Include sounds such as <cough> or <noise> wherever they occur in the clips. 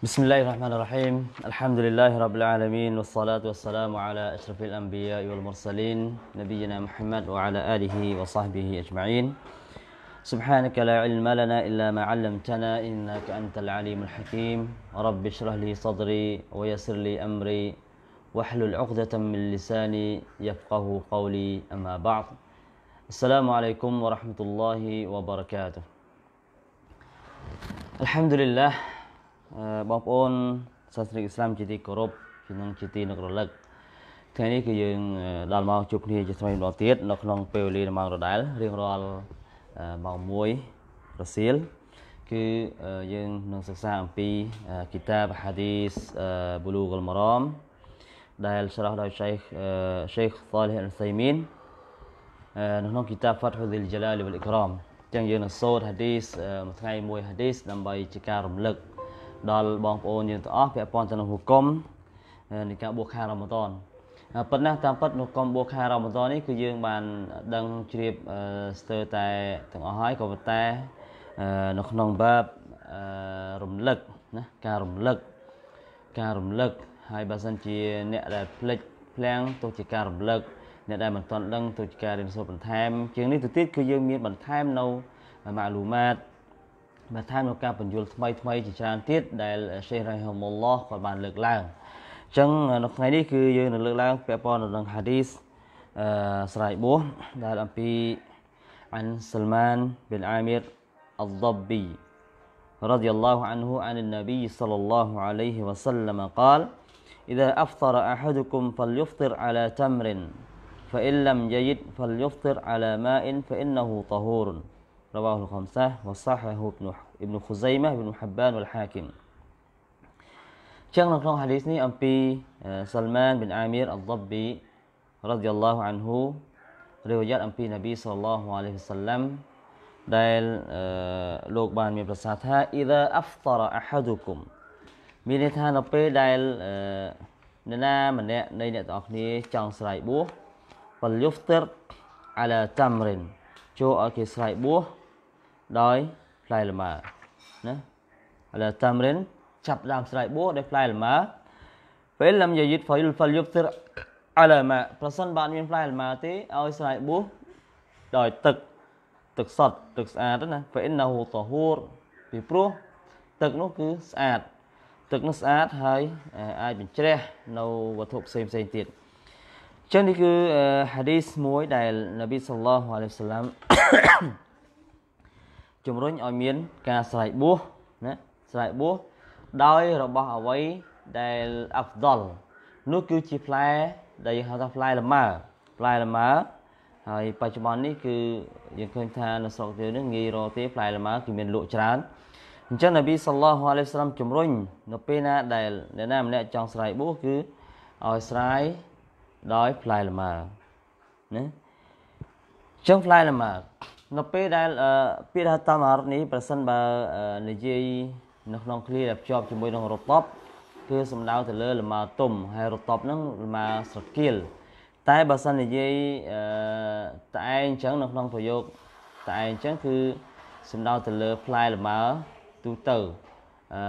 بسم الله الرحمن الرحيم الحمد لله رب العالمين والصلاة والسلام على أشرف الأنبياء والمرسلين نبينا محمد وعلى آله وصحبه أجمعين سبحانك لا علم لنا إلا ما علمتنا إنك أنت العليم الحكيم رب اشرح لي صدري ويسر لي أمري واحلل عقدة من لساني يفقه قولي أما بعد السلام عليكم ورحمة الله وبركاته الحمد لله បងប្អូនសាសនិកឥស្លាមជាទីគោរពជានឹងជាទីនឹករលឹកថ្ងៃនេះគឺយើងដល់មកជួបគ្នាជាថ្មីម្ដងទៀតនៅក្នុងពេលវេលាម៉ោងដដែលរៀងរាល់ម៉ោង1រសៀលគឺយើងនឹងសិក្សាអំពី kitab hadith bulugh al-maram ដែលឆ្លះដោយ Sheikh Sheikh Salih Al-Saimin នៅក្នុង kitab Fath al-Jalal wal-Ikram អញ្ចឹងយើងនឹងសូត្រ hadith មួយថ្ងៃមួយ hadith ដើម្បីជាការរំលឹកដល់បងប្អូនយើងទាំងអស់ពាក់ព័ន្ធទៅនឹងហុកុំនៃការបួសខែរ៉ាម៉ាឌនប៉ុន្តែតាមពិតហុកុំបួសខែរ៉ាម៉ាឌននេះគឺយើងបានដឹងជ្រាបស្ទើរតែទាំងអស់ហើយក៏ប៉ុន្តែនៅក្នុងបាបរំលឹកណាការរំលឹក ការរំលឹកហើយបើសិនជាអ្នកដែលភ្លេចភ្លាំងទោះជាការរំលឹកអ្នកដែលមិនទាន់ដឹងទោះជាការរៀនសូត្របន្ថែមជាងនេះទៅទៀតគឺយើងមានបន្ថែមនៅម៉ាលូម៉ាតបន្ថែមនៅការបញ្យលថ្មីថ្មីជាច្រើនទៀតដែលសេះរ៉ៃហមុលឡោះគាត់បានលើកឡើងអញ្ចឹងនៅថ្ងៃនេះគឺយើងនឹងលើកឡើងពាក់ព័ន្ធទៅនឹងហាឌីសអឺស្រ័យបួសដែលអំពីអានសាល់ម៉ានប៊ីនអាមៀរអល់ដប៊ី رضي الله عنه عن النبي صلى الله عليه وسلم قال إذا أفطر أحدكم فليفطر على تمر فإن لم يجد فليفطر على ماء فإنه طهور رواه الخمسة وصححه ابن ابن خزيمة ابن حبان والحاكم ចឹងនៅក្នុងហាឌីសនេះអំពីសាល់ម៉ានប៊ីនអាមៀរអល់ដបប៊ីរ៉ាឌីយ៉ាឡោះអានហ៊ូរាវយ៉ាត់អំពីនប៊ីសល្លឡោះអាឡៃហ៊ីវសាឡាំដែលលោកបានមានប្រសាសន៍ថា إذا أفطر أحدكم មានន័យថានៅពេលដែលអ្នកណាម្នាក់នៃអ្នកទាំងអស់គ្នាចង់ស្រ័យបួស فليفطر على تمر ចូលឲ្យគេស្រ័យបួសដោយផ្លែលម៉ើណាឥឡូវតាមរិន ចាប់ដើមស្រ័យបួសដោយផ្លែលម៉ើពេលលំយាយិតហ្វៃលហ្វលយុបទិរអលម៉ាប្រសិនបើអត់មានផ្លែលម៉ើទេឲ្យស្រ័យបួសដោយទឹកទឹកសុទ្ធទឹកស្អាតណាហ្វៃណាហូតហូរពីព្រោះទឹកនោះគឺស្អាតទឹកនោះស្អាតហើយអាចបញ្ជ្រះនៅវត្ថុផ្សេងផ្សេងទៀតចឹងនេះគឺហាឌីសមួយ ដែលនប៊ីសល្លោះអាឡៃហ៊ីវសល្លាមជំរុញឲ្យមាន ការស្រែកបួសណាស្រែកបួសដោយរបស់អ្វីដែលអាហ្វដលនោះគឺជាផ្លែដែលយើងហៅថាផ្លែលម៉ើផ្លែលម៉ើហើយបច្ចុប្បន្ននេះគឺយើងឃើញថានៅស្រុកយើងនេះងាយរកទេផ្លែលម៉ើគឺមានលក់ច្រើនអញ្ចឹងនប៊ីសល្លោះអាឡៃសាឡាំជំរុញនៅពេលណាដែលអ្នកណាម្នាក់ចង់ស្រែកបួសគឺឲ្យស្រែកដោយផ្លែលម៉ើណាចឹង fly ល្មើនៅពេលដែលពាក្យថាតាមអរនេះប្រសិនបើនិយាយនៅក្នុងឃ្លាដែលភ្ជាប់ជាមួយនឹងរតបគឺសំដៅទៅលើលម៉ាទុំហើយរតបហ្នឹងលម៉ាស្រគៀលតែបើសិននិយាយតែឯងអញ្ចឹងនៅក្នុងប្រយោគតែឯងអញ្ចឹងគឺសំដៅទៅលើផ្លែលម៉ើទូទៅអឺ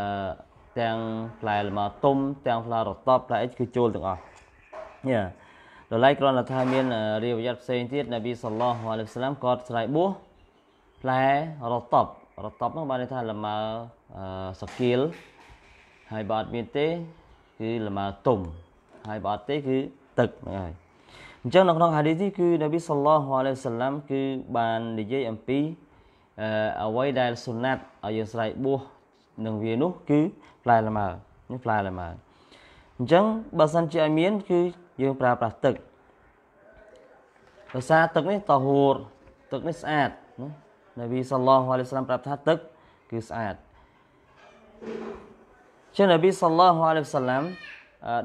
ទាំងផ្លែលម៉ើទុំទាំងផ្លែរតបផ្លែអីគឺចូលទាំងអស់យ៉ាដល់ឡៃគ្រាន់តែថាមានរាវយ័តផ្សេងទៀតនប៊ីសល្លោះអាឡៃហ៊ីវសាឡាមគាត់ស្រ័យបួសផ្លែរតបរតបនោះបានន័យថាល្មើសកៀលហើយបើអត់មានទេគឺល្មើទុំហើយបើអត់ទេគឺទឹកហ្នឹងហើយអញ្ចឹងនៅក្នុងហាឌីសនេះគឺនប៊ីសល្លោះអាឡៃហ៊ីវសាឡាមគឺបាននិយាយអំពីអ្វីដែលសុណាត់ឲ្យយើងស្រ័យបួសនឹងវានោះគឺផ្លែល្មើផ្លែល្មើអញ្ចឹងបើសិនជាឲ្យមានគឺយើងប្រើប្រាស់ទឹកដោយសារទឹកនេះតហូរទឹកនេះស្អាតណានប៊ីសល្លោះអាឡៃសាឡាមប្រាប់ថាទឹកគឺស្អាតជានប៊ីសល្លោះអាឡៃសាឡាម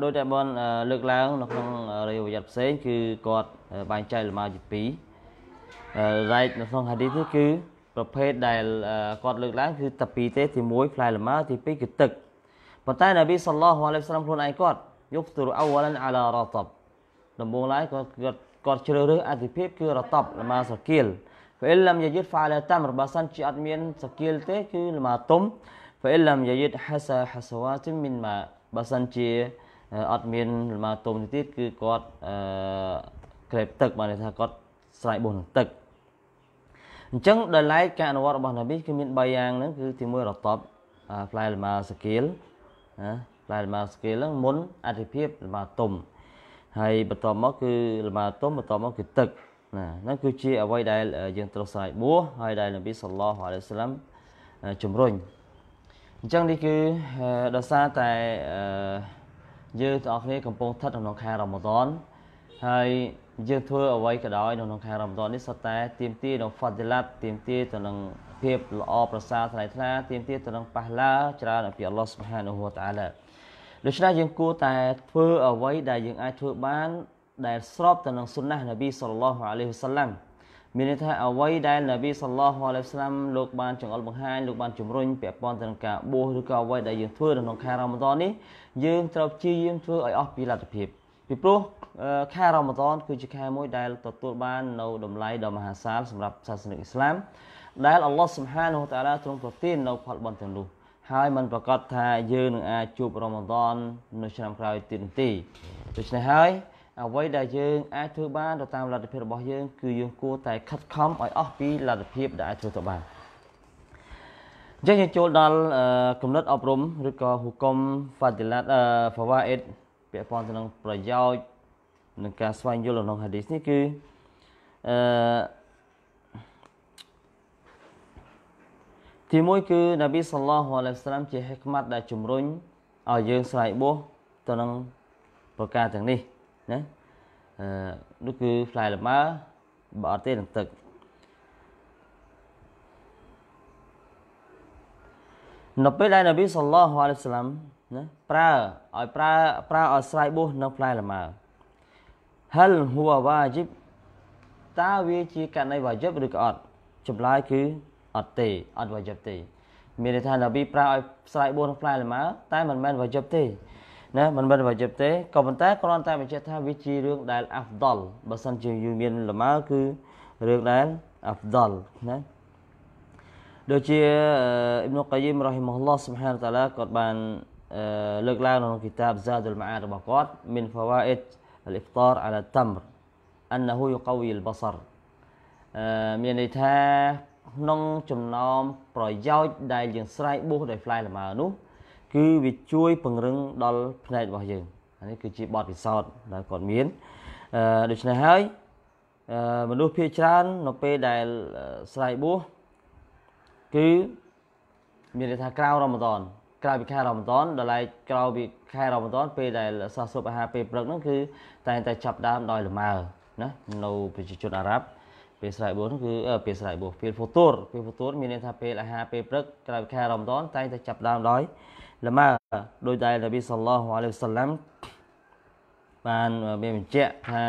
ដោយតែបងលើកឡើងនៅក្នុងរាយវយ័តផ្សេងគឺគាត់បែងចែកលំអជា2រ៉ៃនៅក្នុងហាឌីសនេះគឺប្រភេទដែលគាត់លើកឡើងគឺតែពីរទេទី1ផ្លែលម៉ើទី2គឺទឹកប៉ុន្តែនប៊ីសល្លោះអាឡៃសាឡាមខ្លួនឯងគាត់យប់ទរអវលានអាឡារតបដំបូងឡើយគាត់គាត់គាត់ជ្រើសរើសអតិភិបគឺរតបលមាសគីល فإن لم يجد فعل تمر បើសិនជាអត់មានសគីលទេគឺលមាតុំ فإن لم يجد حس حسوات من ما បើសិនជាអត់មានលមាតុំនេះទៀតគឺគាត់អឺក្រេបទឹកបានន័យថាគាត់ស្រ័យបុណ្យទឹកអញ្ចឹងដល់ឡែកការអនុវត្តរបស់នប៊ីគឺមាន3យ៉ាងហ្នឹងគឺទី1រតបផ្លែលមាសគីលណាដែលលម៉ាស្គីលហ្នឹងមុនអតិភិបលម៉ាទុំហើយបន្តមកគឺលម៉ាទុំបន្តមកគឺទឹកណាហ្នឹងគឺជាអ្វីដែលយើងត្រូវស្រាយបួសហើយដែលនប៊ីសល្លោះអាឡៃសាឡាំជំរុញអញ្ចឹងនេះគឺដោយសារតែយើងទាំងអស់គ្នាកំពុងស្ថិតក្នុងខែរ៉ាម៉ាឌនហើយយើងធ្វើអ្វីក៏ដោយនៅក្នុងខែរ៉ាម៉ាឌននេះសុទ្ធតែទៀមទានៅហ្វាឌីឡាត់ទៀមទាទៅនឹងភាពល្អប្រសើរថ្លៃថ្លាទៀមទាទៅនឹងប៉ះឡាច្រើនពីអល់ឡោះស៊ុបហានហ៊ូវតាឡាដូច្នេះយើងគួរតែធ្វើអ្វីដែលយើងអាចធ្វើបានដែលស្របទៅនឹងសុណាស់នប៊ីសល្លោះអាឡៃហ៊ីវសាឡាំមានន័យថាអ្វីដែលនប៊ីសល្លោះអាឡៃហ៊ីវសាឡាំលោកបានចង្អុលបង្ហាញលោកបានជំរុញពាក់ព័ន្ធទៅនឹងការបួសឬក៏អ្វីដែលយើងធ្វើនៅក្នុងខែរ៉ាម៉ាដននេះយើងត្រូវព្យាយាមធ្វើឲ្យអស់ពីលទ្ធភាពពីព្រោះខែរ៉ាម៉ាដនគឺជាខែមួយដែលទទួលបាននៅតម្លៃដ៏មហាសាលសម្រាប់សាសនាអ៊ីស្លាមដែលអល់ឡោះស៊ុបហានហូតាឡាទ្រង់ប្រទាននៅផលបុណ្យទាំងនោះហើយมันប្រកាសថាយើងនឹងអាចជួបរ៉ាម៉ាដននៅឆ្នាំក្រោយទៀតទីដូច្នេះហើយអ្វីដែលយើងអាចធ្វើបានទៅតាមលទ្ធភាពរបស់យើង គឺយើងគួរតែខិតខំឲ្យអស់ពីលទ្ធភាពដែលអាចធ្វើទៅបានអញ្ចឹងយើងចូលដល់គំនិតអប់រំឬក៏ហុកុមហ្វាទីឡាតហ្វាវ៉ាអ៊ីតពាក់ព័ន្ធទៅនឹងប្រយោជន៍នឹងការស្វែងយល់នៅក្នុងហាឌីសនេះគឺអឺទីមួយគឺនប៊ីសល្លោះអាឡៃសាឡាមជាហិកម៉ាត់ដែលជំរុញឲ្យយើង ស្រ័យបោះទៅនឹងប្រការទាំងនេះណាអឺនោះគឺផ្លែលម៉ើបើអត់ទេនឹងទឹកនៅពេលដែលនប៊ីសល្លោះអាឡៃសាឡាមណាប្រើឲ្យប្រើប្រើឲ្យស្រ័យបោះនៅផ្លែលម៉ើហលហួវ៉ាជីបតើវា ជាករណីវ៉ាជីបឬក៏អត់ចម្លើយគឺអត់ទេអត់វ៉ាយិបទេមានន័យថានប៊ីប្រើឲ្យស្រ័យបួនផ្លែលម៉ើតែមិនមែនវ៉ាយិបទេណាមិនមែនវ៉ាយិបទេក៏ប៉ុន្តែគ្រាន់តែបញ្ជាក់ថាវាជារឿងដែលអាហ្វដលបើសិនជាយូមានលម៉ើគឺរឿងដែលអាហ្វដលណាដូចជាអ៊ីប្នុកៃយីមរ៉ហ៊ីម៉ហ៊ុលឡោះស៊ុបហានតាឡាគាត់បានលើកឡើងក្នុងគីតាប Zadul Ma'ad របស់គាត់មាន fawaid al-iftar ala tamr annahu yuqawi al-basar មានន័យថាក្នុងចំណោមប្រយោជន៍ដែលយើង ស្រ័យបុះដោយផ្លែលម៉ើនោះ គឺវាជួយ ពង្រឹងដល់ផ្នែករបស់យើងអានេះគឺជាបទពិសោធន៍ដែលគាត់មានអឺដូច្នេះហើយមនុស្សភាគច្រើននៅពេលដែលស្រ័យបុះគឺមានន័យថាក្រៅរ៉ាម៉ាឌនក្រៅពីខែរ៉ាម៉ាឌនដល់ឯក្រៅពីខែរ៉ាម៉ាឌនពេលដែលសោះសុបអាហារពេលព្រឹកហ្នឹងគឺតែងតែចាប់ដើមដោយលម៉ើណានៅប្រជាជនអារ៉ាប់ពេលស្រែកបួសគឺពេលស្រែកបួសពេលហ្វូតូរពេលហ្វូតូរមានន័យថាពេលអាហារពេលព្រឹកក្រោយខែរ៉មដនតែងតែចាប់ដើមដោយលម៉ាដោយដែលនប៊ីសល្លោះអាឡៃវសាឡាំបានមានបញ្ជាក់ថា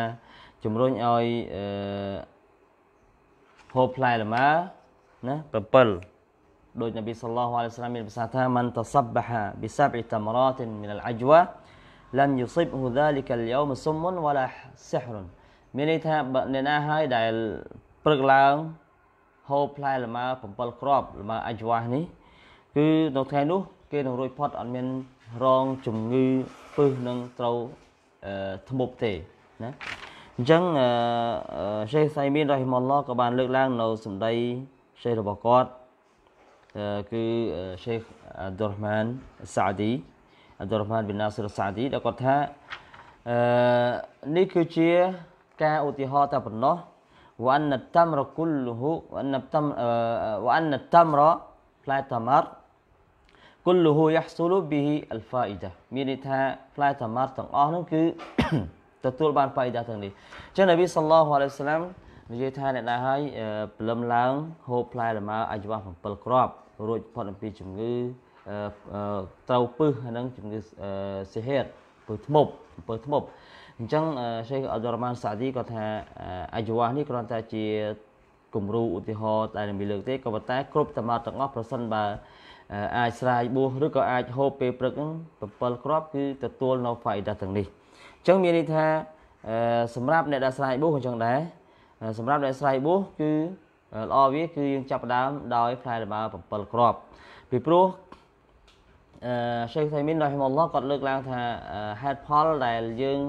ជំរុញឲ្យអឺហូបផ្លែលម៉ាណា7ដោយនប៊ីសល្លោះអាឡៃវសាឡាំមានប្រសាសន៍ថាមិនតសបហាប៊ីសបអ៊ីតមរ៉ាតមីនអលអាជ្វ៉ា لم يصبه ذلك اليوم سم ولا سحر មានន័យថាបើអ្នកណាហើយដែល ព្រឹកឡើងហូបផ្លែលម៉ើ7គ្រាប់លម៉ើអាយវ៉ានេះ គឺនៅថ្ងៃនោះគេនឹងរួចផុតអត់មានរងជំងឺពឹសនឹងត្រូវធ្មប់ទេណាអញ្ចឹងសេះសៃមានរ៉ៃម៉ុលឡក៏បានលើកឡើង នៅសម្ដីសេះរបស់គាត់គឺសេះអាប់ឌុលរ៉ហ្មានសាឌីអាប់ឌុលរ៉ហ្មានប៊ីណាសិរសាឌីដែលគាត់ថាអឺនេះគឺជាការឧទាហរណ៍តែប៉ុណ្ណោះវ៉ាន់ណតាំរគុលលហ៊ូវ៉ាន់ណតាំវ៉ាន់ណតាំរផ្លែតាម៉ាត់គុលហ៊ូយ៉ាហ្ស៊ូលប៊ីអលហ្វាអ៊ីដាមានន័យថាផ្លែតាម៉ាត់ទាំងអស់នោះគឺទទួលបានហ្វាអ៊ីដាទាំងនេះអញ្ចឹងនប៊ីសល្លោះអាឡៃសាឡាមនិយាយថាអ្នកណាហើយព្រលឹមឡើង ហូបផ្លែលម៉ើអាយុ7គ្រាប់ រួចផុតអំពីជំងឺត្រូវពឹសហ្នឹងជំងឺសេហេតពើធ្មប់ពើធ្មប់អញ្ចឹង Sheikh Abdul Rahman Saadi គាត់ថាអាយវ៉ានេះគ្រាន់តែជាគំរូឧទាហរណ៍តែមានលើកទេក៏ប៉ុន្តែ គ្រប់តាមទាំងអស់ប្រសិនបើអាចស្រាយបួសឬក៏អាចហូបពេលព្រឹកហ្នឹង7គ្រាប់គឺទទួលនៅហ្វាយដាទាំងនេះអញ្ចឹងមានន័យថាសម្រាប់អ្នកដែលស្រាយបួសអញ្ចឹងដែរសម្រាប់អ្នកស្រាយបួសគឺល្អវាគឺយើងចាប់ដើមដោយផ្លែលម៉ើ7គ្រាប់ពីព្រោះអឺ Sheikh Thaimin រ៉ាហ៊ីមអល់ឡោះគាត់លើកឡើងថាហេតុផលដែលយើង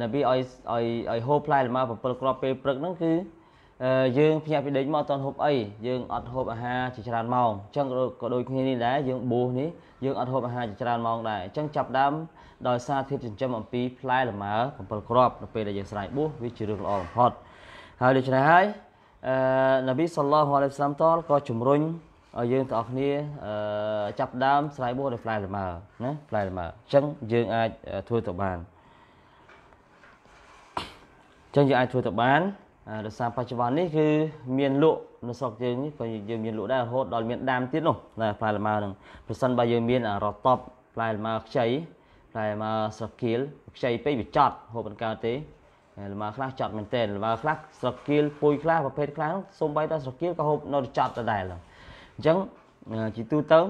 នប៊ីឲ្យឲ្យឲ្យហូបផ្លែលម៉ា7គ្រាប់ពេលព្រឹកហ្នឹងគឺយើងភ្ញាក់ពីដេកមកអត់ទាន់ហូបអីយើងអត់ហូបអាហារជាច្រើនម៉ោងអញ្ចឹងក៏ដូចគ្នានេះដែរយើងបួសនេះយើងអត់ហូបអាហារជាច្រើនម៉ោងដែរអញ្ចឹងចាប់ដើមដោយសារធៀបចិញ្ចឹមអំពីផ្លែលម៉ើ7គ្រាប់នៅពេលដែលយើងស្រែកបួសវាជារឿងល្អបំផុតហើយដូច្នេះហើយអឺនប៊ីសល្លោះអាឡៃហ៊ីសាំតលក៏ជំរុញឲ្យយើងទាំងអស់គ្នាចាប់ដើមស្រែកបួសដោយផ្លែលម៉ើណាផ្លែលម៉ើអញ្ចឹងយើងអាចធ្វើទៅបានអញ្ចឹងយើងអាចធ្វើទៅបានដោយសារបច្ចុប្បន្ននេះគឺមានលក់នៅស្រុកយើងនេះក៏យើងមានលក់ដែររហូតដល់មានដាមទៀតនោះណាផ្លែលម៉ើហ្នឹងប្រសិនបើយើងមានរតបផ្លែលម៉ើខ្ចីផ្លែលម៉ើស្រគៀលខ្ចីពេកវាចត់ហូបមិនកើតទេលម៉ើខ្លះចត់មែនទែនលម៉ើខ្លះស្រគៀលពុយខ្លះប្រភេទខ្លះហ្នឹងសូម្បីតែស្រគៀលក៏ហូបនៅចត់ដដែលអញ្ចឹងជាទូទៅ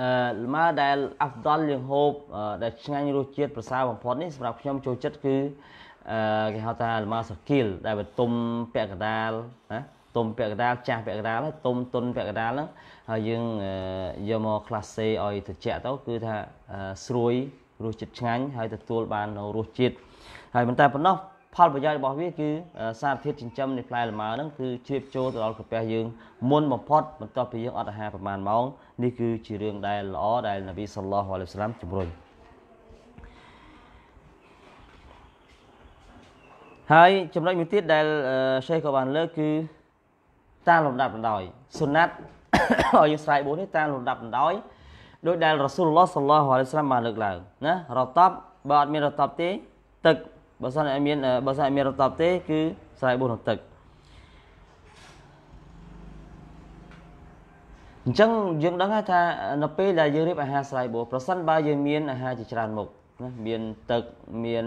អឺលម៉ាដែលអាប់ដលយើងហូបដែលឆ្ងាញ់រសជាតិប្រសើរបំផុតនេះសម្រាប់ខ្ញុំចូលចិត្តគឺអឺគេហៅថាលម៉ាសាគីលដែលវាទុំពាក់កដាលណាទុំពាក់កដាលចាស់ពាក់កដាលហើយទុំទុនពាក់កដាលហ្នឹងហើយយើងយកមក class C ឲ្យត្រជាក់ទៅគឺថាស្រួយរសជាតិឆ្ងាញ់ហើយទទួលបាននៅរសជាតិហើយមិនតែប៉ុណ្ណោះផលប្រយោជន៍របស់វាគឺសារធាតុចិញ្ចឹមនៃផ្លែលម៉ើហ្នឹងគឺជ្រាបចូលទៅដល់ក្រពះយើងមុនបំផុតបន្ទាប់ពីយើងអត់អាហារប្រមាណម៉ោងនេះគឺជារឿងដែលល្អដែលនប៊ីសល្លោះអាឡៃហ៊ីវសឡាមជំរុញហើយចំណុចមួយទៀតដែលសេះក៏បានលើកគឺតាមលំដាប់ដណ្ដោយសុណាត់ឲ្យយើងស្រាយបួននេះតាមលំដាប់ដណ្ដោយដោយដែលរ៉ាស៊ូលឡោះសល្លោះអាឡៃហ៊ីវសឡាមបានលើកឡើងណារតបបើអត់មានរតបទេទឹកបើសិនអត់មានបើសិនអត់មានរតបទេគឺស្រ័យបួសនឹងទឹកអញ្ចឹងយើងដឹងហើយថានៅពេលដែលយើងរៀបអាហារស្រ័យបួសប្រសិនបើយើងមានអាហារជាច្រើនមុខណាមានទឹកមាន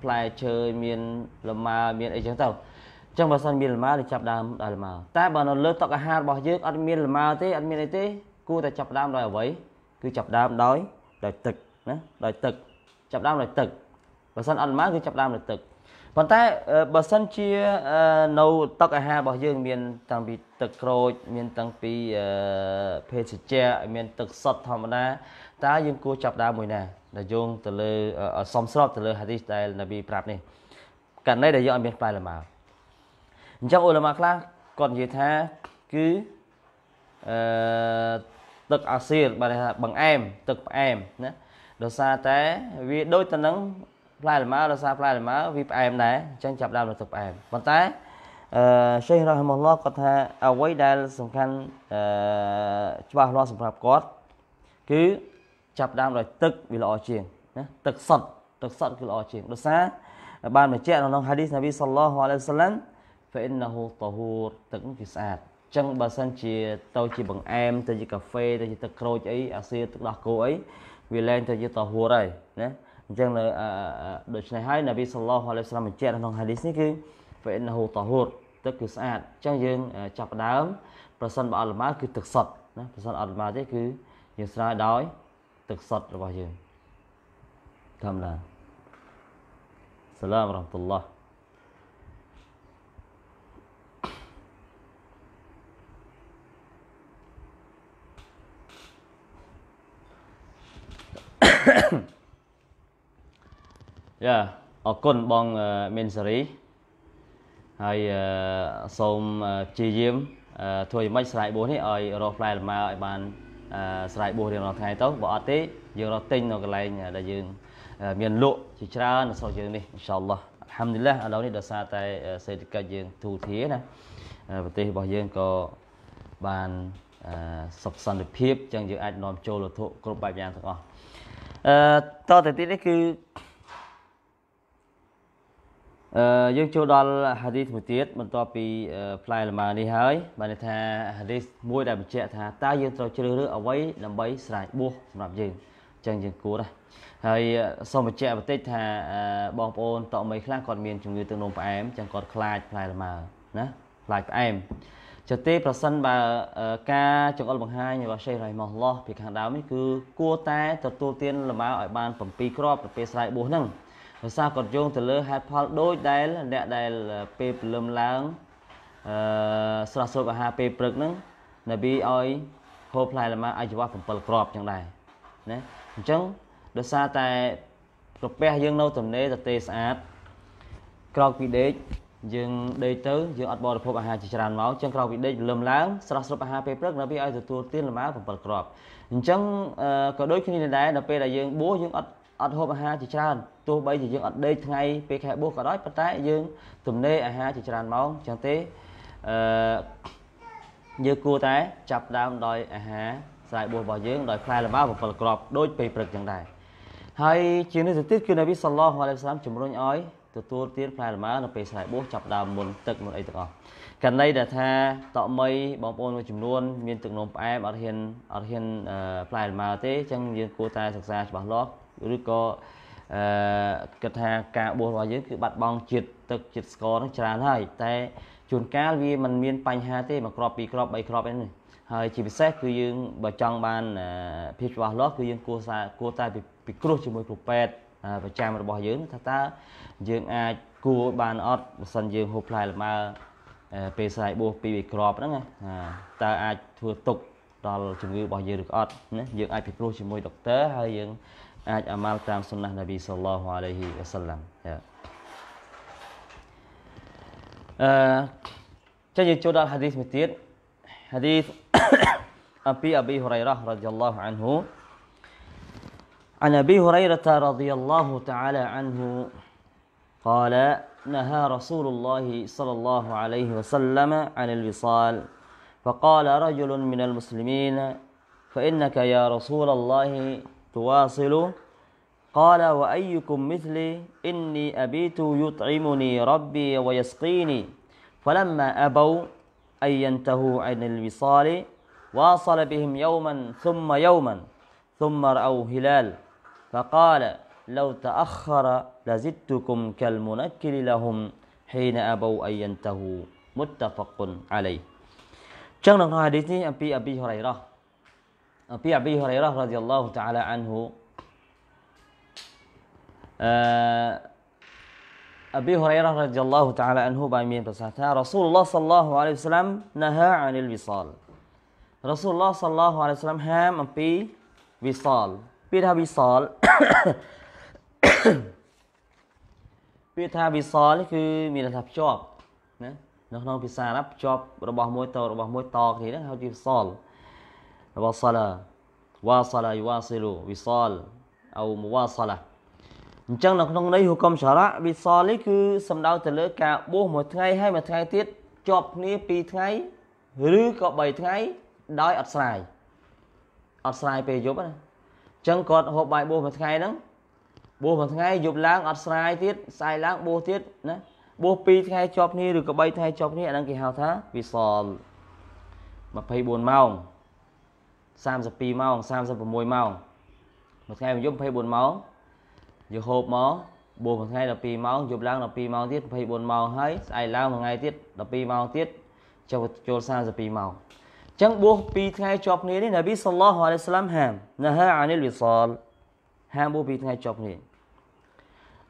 ផ្លែឈើមានលម៉ើមានអីចឹងទៅអញ្ចឹងបើសិនមានលម៉ើនឹងចាប់ដើមដល់លម៉ើតែបើនៅលើតុអាហាររបស់យើងអត់មានលម៉ើទេអត់មានអីទេគួរតែចាប់ដើមដោយអ្វីគឺចាប់ដើមដោយដោយទឹកណាដោយទឹកចាប់ដើមដោយទឹកបើសិនអត់បានគឺចាប់ដើមលើទឹកប៉ុន្តែបើសិនជានៅទឹកអាហាររបស់យើង មានតាំងពីទឹកក្រូចមានតាំងពីភេសជ្ជៈមានទឹកសុទ្ធធម្មតាតើយើងគួរចាប់ដើមមួយណាដែលយោងទៅលើសំស្របទៅលើហាឌីសដែលនប៊ីប្រាប់នេះករណីដែលយើងអត់មានផ្លែលម៉ាអញ្ចឹងអ៊ុលម៉ាខ្លះគាត់និយាយថាគឺអឺទឹកអាសៀលបើថាបង្អែមទឹកផ្អែមណាដោយសារតែវាដូចទៅនឹងផ្លែលម៉ើដោយសារផ្លែលម៉ើវាផ្អែមដែរអញ្ចឹងចាប់ដើមលើទឹកផ្អែមប៉ុន្តែអឺសេះរ៉ាហ៊ីម៉ុលឡោះគាត់ថាអ្វីដែលសំខាន់អឺច្បាស់លាស់សម្រាប់គាត់គឺចាប់ដើមដោយទឹកវាល្អជាងណាទឹកសុទ្ធទឹកសុទ្ធគឺល្អជាងដោយសារបានបញ្ជាក់នៅក្នុងហាឌីសណាប៊ីសល្លោះអាឡៃហ៊ីវសាឡាំ فإنه طهور ទឹកវាស្អាតចឹងបើសិនជាទៅជាបង្អែមទៅជាកាហ្វេទៅជាទឹកក្រូចអីអាសៀទឹកដោះគោអីវាឡើងទៅជាតហួរហើយណាអញ្ចឹងនៅដូច្នេះហើយនប៊ីសល្លោះអាឡៃសាឡាមបញ្ជាក់ក្នុងហាឌីសនេះគឺហ្វេណាហ៊ូតាហូរទឹកគឺស្អាតអញ្ចឹងយើង ចាប់ដើម ប្រសិនបើអត់ល្មើគឺទឹកសុទ្ធណាប្រសិនអត់ល្មើទេគឺយើងស្រាយដោយទឹកសុទ្ធរបស់យើងធម្មតាសឡាមរ៉ាំតុលឡោះអឺយ៉ាអរគុណបងមានសេរីហើយសូមព្យាយាមធ្វើយ៉ាងម៉េចស្រ័យបួសនេះឲ្យរកផ្លែលម៉ើឲ្យបាន ស្រ័យបួសរៀងរាល់ថ្ងៃទៅបើអត់ទេ យើងរកទិញនៅកន្លែងដែលយើង មានលក់ជាច្រើននៅស្រុកយើងនេះអ៊ីនសាអល់ឡោះអัลហាំឌីលឡាឥឡូវនេះដោយសារតែសេដ្ឋកិច្ចយើងទូធាណាប្រទេសរបស់យើងក៏បានសុខសន្តិភាពអញ្ចឹងយើងអាចនាំចូលវត្ថុគ្រប់បែបយ៉ាងទាំងអស់អឺតទៅទៀតនេះគឺយើងចូលដល់ហាឌីសមួយទៀតបន្ទាប់ពីផ្លែលម៉ានេះហើយបានន័យថាហាឌីសមួយដែលបញ្ជាក់ថាតើយើងត្រូវជ្រើសរើសអ្វីដើម្បីស្រ័យបួសសម្រាប់យើងអញ្ចឹងយើងគួរដែរហើយសូមបញ្ជាក់បន្តិចថាបងប្អូនតោមីខ្លះគាត់មានជំងឺទឹកនោមផ្អែមអញ្ចឹងគាត់ខ្លាចផ្លែលម៉ាណាខ្លាចផ្អែមចទេប្រសិនបើការចង្អុលបង្ហាញរបស់សេះរ៉ៃម៉ោះឡោះពីខាងដើមនេះគឺគួរតែទទួលទានលម៉ៅឲ្យបាន7គ្រាប់ទៅពេលស្រ័យបួសហ្នឹងភាសាគាត់យោងទៅលើហេតុផលដូចដែលអ្នកដែលពេលព្រលឹមឡើងអឺស្រស់សូបអាហារពេលព្រឹកហ្នឹងនប៊ីឲ្យហូបផ្លែលម៉ាអាយវ៉ា7គ្រាប់ចឹងដែរណាអញ្ចឹងដោយសារតែក្រពះយើងនៅទំនេរតទេស្អាតក្រោកពីដេកយើងដេកទៅយើងអត់បរិភោគអាហារជាច្រើនមកចឹងក្រោកពីដេកព្រលឹមឡើង ស្រស់ស្រូបអាហារពេលព្រឹកនៅពេលឲ្យទទួលទានលម៉ា7គ្រាប់អញ្ចឹងក៏ដូចគ្នាដែរដល់ពេលដែលយើងបួសយើងអត់អត់ហូបអាហារជាច្រើនទោះបីជាយើងអត់ដេកថ្ងៃពេលខែបួសក៏ដោយប៉ុន្តែយើងទំនេរអាហារជាច្រើនម៉ោងចឹងទេអឺយើងគួរតែចាប់ដើមដោយអាហារស្រ័យបួសរបស់យើង ដោយផ្លែលម៉ា7គ្រាប់ដូចពេលព្រឹកចឹងដែរហើយជានេះទៅទៀតគឺនប៊ីសល្លោះអាឡៃសាឡាមជំរុញឲ្យទទួលទានផ្លែលម៉ើនៅពេលស្រែបួសចាប់ដើមមុនទឹកមុនអីទាំងអស់កណ្ណីដែលថាតក់មីបងប្អូនមួយចំនួន មាន ទឹកនោមផ្អែមអត់ហ៊ានអត់ហ៊ានផ្លែលម៉ើទេអញ្ចឹងយើងគួរតែសិក្សាច្បាស់លាស់ឬក៏អឺគិតថាការបួសរបស់យើងគឺបាត់បង់ជាតិទឹកជាតិស្ករហ្នឹងច្រើនហើយតែជួនកាលវាមិនមានបញ្ហាទេមួយគ្រាប់ពីរគ្រាប់បីគ្រាប់អីហ្នឹងហើយជាពិសេសគឺយើងបើចង់បានភាពច្បាស់លាស់គឺយើងគួរសាគួរតែពិគ្រោះជាមួយគ្រូពេទ្យប្រចាំរបស់យើង ថាតើយើងអាចគួរបានអត់បើសិនយើងហូបផ្លែលម៉ើពេលស្រ័យបួសពីរគ្រាប់ហ្នឹងតើអាចធ្វើទុកដល់ជំងឺរបស់យើងឬក៏អត់ណាយើងអាចពិគ្រោះជាមួយដុកទ័រហើយយើង سنة صلى الله الله عليه وسلم آه، حديث <coughs> أبي هريرة رضي عنه عن أبي هريرة رضي الله تعالى عنه قال نهى رسول الله صلى الله عليه وسلم عن الوصال فقال رجل من المسلمين فإنك يا رسول الله تواصل قال وأيكم مثلي إني أبيت يطعمني ربي ويسقيني فلما أبوا أن ينتهوا عن الوصال واصل بهم يوما ثم يوما ثم رأوا هلال فقال لو تأخر لزدتكم كالمنكر لهم حين أبوا أن ينتهوا متفق عليه ចឹងនៅក្នុងហាឌីសនេះអំពីអប៊ីហរ៉ៃរ៉ាពីអប៊ីហរ៉ៃរ៉ារ៉ាឌីយ៉ាឡោះតាឡាអានហ៊ូអឺអប៊ីហរ៉ៃរ៉ារ៉ាឌីយ៉ាឡោះតាឡាអានហ៊ូបានមានប្រសាសន៍ថារ៉ាស៊ូលឡោះសល្លោះអាឡៃហ៊ីវសឡាមណាហាអានិលវិសាលរ៉ាស៊ូលឡោះសល្លោះអាឡៃហ៊ីវសឡាមហាមអំពីវិសាលពាក្យថាវិសាលពាក្យថាវិសលនេះគឺមានន័យថាភ្ជាប់ណានៅក្នុងភាសាអារ៉ាប់ភ្ជាប់របស់មួយទៅរបស់មួយតគ្នាហ្នឹងហៅជាវិសលអឺ وصل واصل يواصل وصال អោ مواصله អញ្ចឹងនៅក្នុងន័យហុកុំឆរៈវិសលនេះគឺសំដៅទៅលើការបួសមួយថ្ងៃហើយមួយថ្ងៃទៀតជាប់គ្នា2ថ្ងៃឬក៏3ថ្ងៃដោយអត់ស្រាយអត់ស្រាយពេលយប់ណាអញ្ចឹងគាត់ហូបបាយបួសមួយថ្ងៃហ្នឹងបួសមួយថ្ងៃយប់ឡើងអត់ស្រាយទៀតស្អែកឡើងបួសទៀតណាបួស2ថ្ងៃជាប់គ្នាឬក៏3ថ្ងៃជាប់គ្នាអាហ្នឹងគេហៅថាវិសល24ម៉ោង32ម៉ោង36ម៉ោងមួយថ្ងៃមួយយប់24ម៉ោងយកហូបមកបួសមួយថ្ងៃ12ម៉ោងយប់ឡើង12ម៉ោងទៀត24ម៉ោងហើយស្អែកឡើងមួយថ្ងៃទៀត12ម៉ោងទៀតចូលចូល32ម៉ោងអញ្ចឹងបួស2ថ្ងៃជាប់គ្នានេះនប៊ីសល្លោះអាឡៃសាឡាំហាមណាហាអានិលវិសលហាមបួស2ថ្ងៃជាប់គ្នា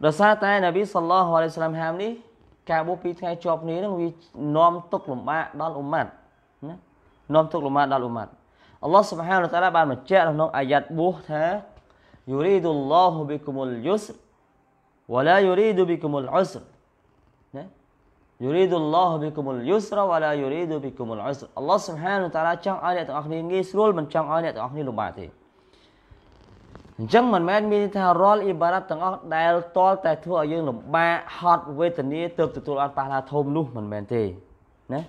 ដោយសារតែនប៊ីសល្លោះអាឡៃសាឡាំហាមនេះការបួស2ថ្ងៃជាប់គ្នានឹងវានាំទុកលំបាកដល់អ៊ុម៉ាត់ណានាំទុកលំបាកដល់អ៊ុម៉ាត់អល់ឡោះសុបហានតាឡាបានបញ្ជាក់ក្នុងអាយ៉ាត់បួសថាយូរីឌុលឡោហ៊ូប៊ីគុមុលយូសវ៉ាឡាយូរីឌូប៊ីគុមុលអ៊ុសណាយូរីឌុលឡោហ៊ូប៊ីគុមុលយូសវ៉ាឡាយូរីឌូប៊ីគុមុលអ៊ុសអល់ឡោះសុបហានតាឡាចង់ឲ្យអ្នកទាំងអស់គ្នាងាយស្រួលមិនចង់ឲ្យអ្នកទាំងអស់គ្នាលំបាកទេអញ្ចឹងមិនមែនមានថារាល់អ៊ីបារ៉ាត់ទាំងអស់ដែលតលតែធ្វើឲ្យយើងលំបាកហត់វេទនាទើបទទួលបានប៉ះឡាធំនោះមិនមែនទេណា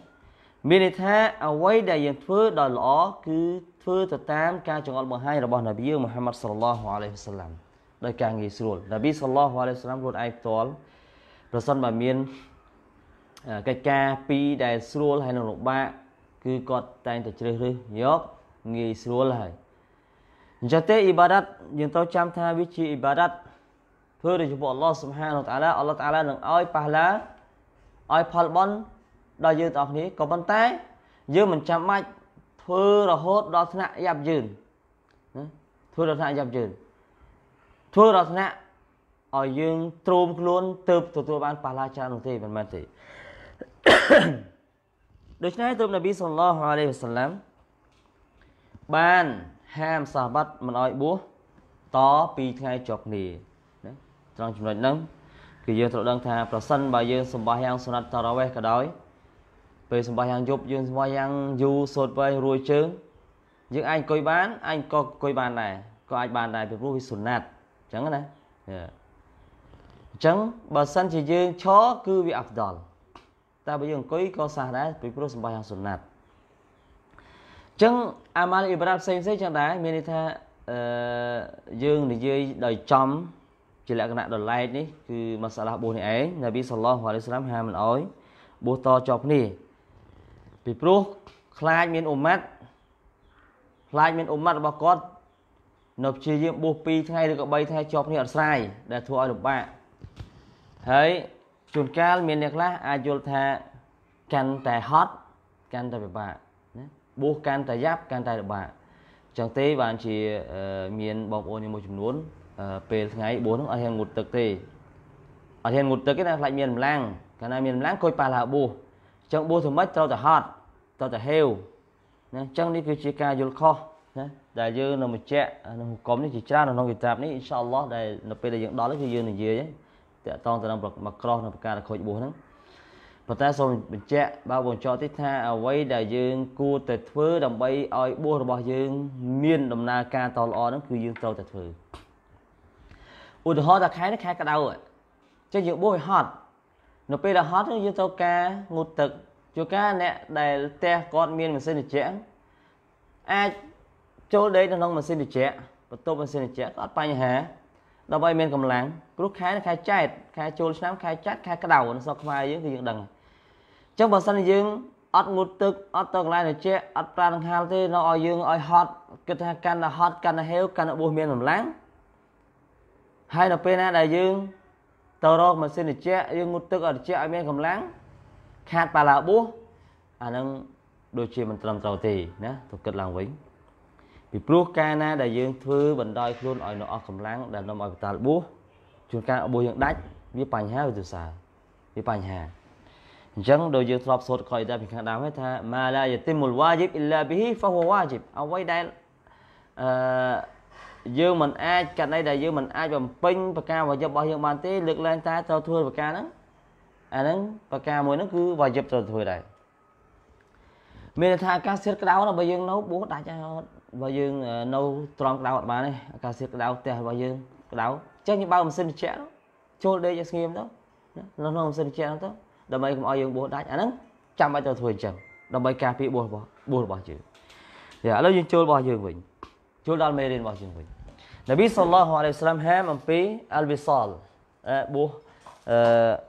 មានន័យថាអ្វីដែលយើងធ្វើដល់ល្អគឺធ្វើទៅតាមការចងអល់បង្ហាញរបស់នប៊ីយើងមូហាម៉ាត់សល្លោះអាឡៃហ៊ីវសឡាំដោយការងាយស្រួលនប៊ីសល្លោះអាឡៃហ៊ីវសឡាំខ្លួនឯងផ្ទាល់ប្រសិនបើមានកិច្ចការពីរដែលស្រួលហើយនឹងលំបាកគឺគាត់តែងតែជ្រើសរើសយកងាយស្រួលហើយអញ្ចឹងទេអ៊ីបាដាតយើងត្រូវចាំថាវាជាអ៊ីបាដាតធ្វើដោយចំពោះអល់ឡោះស៊ុបហានតាឡាអល់ឡោះតាឡានឹងឲ្យប៉ះឡាឲ្យផលបន់ដល់យើងទាំងអស់គ្នាក៏ប៉ុន្តែ យើងមិនចាំបាច់ធ្វើរហូតដល់ថ្នាក់យ៉ាប់យឺនណាធ្វើដល់ថ្នាក់យ៉ាប់យឺនធ្វើដល់ថ្នាក់ឲ្យយើងទ្រោមខ្លួនទៅទទួលបានប៉ះឡាច្រើននោះទេមិនមែនទេដូច្នេះទើបនប៊ីសល្លោះអាឡៃហ៊ីវសឡាំបានហាមសាបាត់មិនឲ្យបួសតពីថ្ងៃជាប់គ្នាណាត្រង់ចំណុចហ្នឹងគឺយើងត្រូវដឹងថាប្រសិនបើយើងសម្បោះយ៉ាងសុណាត់តារ៉ាវេះក៏ដោយពេលសម្បាយ៉ាងយប់យើងសម្បាយ៉ាងយូរសូត្រវែងរួយជើងយើងអាចអង្គុយបានអាចក៏អង្គុយបានដែរក៏អាចបានដែរពីព្រោះវាសុណាត់អញ្ចឹងណាអញ្ចឹងបើសិនជាយើងឈរគឺវាអាប់ដលតែបើយើងអង្គុយក៏សះដែរពីព្រោះសម្បាយ៉ាងសុណាត់អញ្ចឹងអាម៉ាលអ៊ីប្រាផ្សេងផ្សេងចឹងដែរមានន័យថាអឺយើងនិយាយដោយចំជាលក្ខណៈដលែកនេះគឺមសាឡាបួសនេះឯងនប៊ីសល្លោះអាឡៃសាឡាមហាមិនអោយបួសតជាប់គ្នាពីព្រោះខ្លាចមានអ៊ុម៉ាត់ខ្លាចមានអ៊ុម៉ាត់របស់គាត់នៅព្យាយាមបួស2ថ្ងៃឬក៏3ថ្ងៃជាប់គ្នាអត់ស្រ័យដែលធ្វើឲ្យលំបាកហើយជួនកាលមានអ្នកខ្លះអាចយល់ថាកាន់តែហត់កាន់តែពិបាកណាបួសកាន់តែយ៉ាប់កាន់តែលំបាកចឹងទេបានជាមានបងប្អូនយើងមួយចំនួនពេលថ្ងៃបួសនោះអត់ហ៊ានងូតទឹកទេអត់ហ៊ានងូតទឹកទេណាខ្លាចមានម្លាំងកាលណាមានម្លាំងគួយប៉ះឡាបួសចឹងបួសធ្វើម៉េចត្រូវតែហត់តតែហេវណាអញ្ចឹងនេះគឺជាការយល់ខុសណាដែលយើងនៅបញ្ជាក់នៅហុកុំនេះជាច្រើននៅក្នុងគិតាបនេះអ៊ីនសាអល់ឡោះដែលនៅពេលដែលយើងដល់គឺយើងនិយាយតាក់ទងទៅនឹងមកក្រោះនៅប្រការខូចបួសហ្នឹងប៉ុន្តែសូមបញ្ជាក់បើបញ្ចប់ទីថាអ្វីដែលយើងគួរតែធ្វើដើម្បីឲ្យបួសរបស់យើងមានដំណើរការតល្អហ្នឹងគឺយើងត្រូវតែធ្វើឧទាហរណ៍ថាខែនេះខែក្តៅចឹងយើងបួសឲ្យហត់នៅពេលដែលហត់យើងត្រូវការងូតទឹកជួនកាលអ្នកដែលផ្ទះគាត់មានម៉ាស៊ីនត្រជាក់អាចចូលដេកនៅក្នុងម៉ាស៊ីនត្រជាក់បន្ទប់ម៉ាស៊ីនត្រជាក់ក៏អត់បញ្ហាដើម្បីមានកម្លាំងព្រោះខែខែចែកខែចូលឆ្នាំខែចែកខែក្តៅនៅស្រុកខ្មែរយើងគឺយើងដឹងអញ្ចឹងបើសិនយើងអត់ងូតទឹកអត់ទៅកន្លែងត្រជាក់អត់ប្រាដង្ហាលទេនៅឲ្យយើងឲ្យហត់គិតថាកាន់តែហត់កាន់តែហេវកាន់តែបួសមានកម្លាំងហើយដល់ពេលណាដែលយើងទៅរកម៉ាស៊ីនត្រជាក់យើងងូតទឹកឲ្យត្រជាក់ឲ្យមានកម្លាំងខាតបាឡាបួសអានឹងដូចជាមិនត្រឹមត្រូវទេណាទៅគិតឡើងវិញពីព្រោះការណាដែលយើងធ្វើបណ្ដោយខ្លួនឲ្យនៅអស់កម្លាំងដែលនាំឲ្យបតាលបួសជួនកាលបួសយើងដាច់វាបញ្ហាវិទ្យាសាស្ត្រវាបញ្ហាអញ្ចឹងដូចយើងធ្លាប់សូត្រខ້ອຍតាពីខាងដើមហ្នឹងថាម៉ាឡាយតិមុលវ៉ាជីបអ៊ីឡាប៊ីហ្វាហ៊ូវ៉ាជីបអ្វីដែលអឺយើងមិនអាចកណ្ដីដែលយើងមិនអាចបំពេញប្រការវ៉ាជីបរបស់យើងបានទេលើកឡើងតែត្រូវធ្វើប្រការហ្នឹងអាហ្នឹងប្រការមួយហ្នឹងគឺវ៉ាយិបត្រូវធ្វើដែរមានថាអាកាសធាតុក្តៅណាបើយើងនៅបោះដាច់ហើយបើយើងនៅត្រង់ក្តៅអត់បានទេអាកាសធាតុក្តៅផ្ទះរបស់យើងក្តៅចេះយើងបើកម៉ាស៊ីនត្រជាក់ចូលដេកឲ្យស្ងៀមទៅនៅក្នុងម៉ាស៊ីនត្រជាក់ហ្នឹងទៅដើម្បីកុំឲ្យយើងបោះដាច់អាហ្នឹងចាំបាច់ត្រូវធ្វើអញ្ចឹងដើម្បីការពារបោះរបស់បោះរបស់យើងយ៉ាឥឡូវយើងចូលរបស់យើងវិញចូលដល់មេរៀនរបស់យើងវិញនប៊ីសល្លឡោះអាឡៃហ៊ីវសល្លាមហាមអំពីអលវិសាលបោះអឺ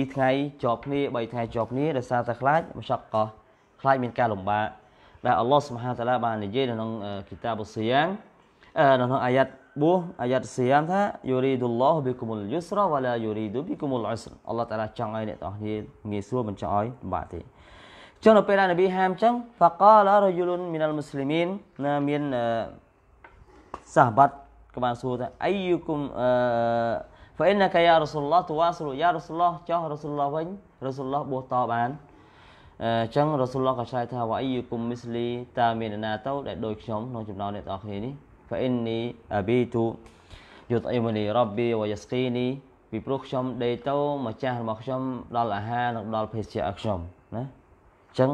2ថ្ងៃជាប់គ្នា3ថ្ងៃជាប់គ្នាដោយសារតែខ្លាចមកឆក់កោះខ្លាចមានការលំបាកដែលអល់ឡោះសុបហាតាឡាបាននិយាយនៅក្នុងគីតាប៊ូសៀងនៅក្នុងអាយ៉ាត់4អាយ៉ាត់សៀមថាយូរីឌុលឡោះប៊ីគុមុលយូសរវ៉ាឡាយូរីឌូប៊ីគុមុលអ៊ុសរអល់ឡោះតាឡាចង់ឲ្យអ្នកទាំងអស់គ្នាងាយស្រួលមិនចង់ឲ្យលំបាកទេចឹងនៅពេលដែលនប៊ីហាមចឹងហ្វាកាឡារយូលុនមីនអលមូស្លីមីនណាមានសាហបាត់ក៏បានសួរថាអាយូគុមអឺ fa innaka ya rasulullah tuwasul ya rasulullah ចោះ rasulullah វិញ rasulullah បោះតបានអញ្ចឹង rasulullah ក៏ឆ្លើយថាវ៉ៃយូគុំមីស្លីតាមានណាទៅដែលដូចខ្ញុំក្នុងចំណោមអ្នកទាំងអស់គ្នានេះហ្វអ៊ីននីអាប៊ីទូយុតអ៊ីមនីរ៉ាប់ប៊ីវ៉ាយស្គីនីពីព្រោះខ្ញុំដេកទៅម្ចាស់របស់ខ្ញុំដល់អាហារនិងដល់ភេសជ្ជៈឲ្យខ្ញុំណាអញ្ចឹង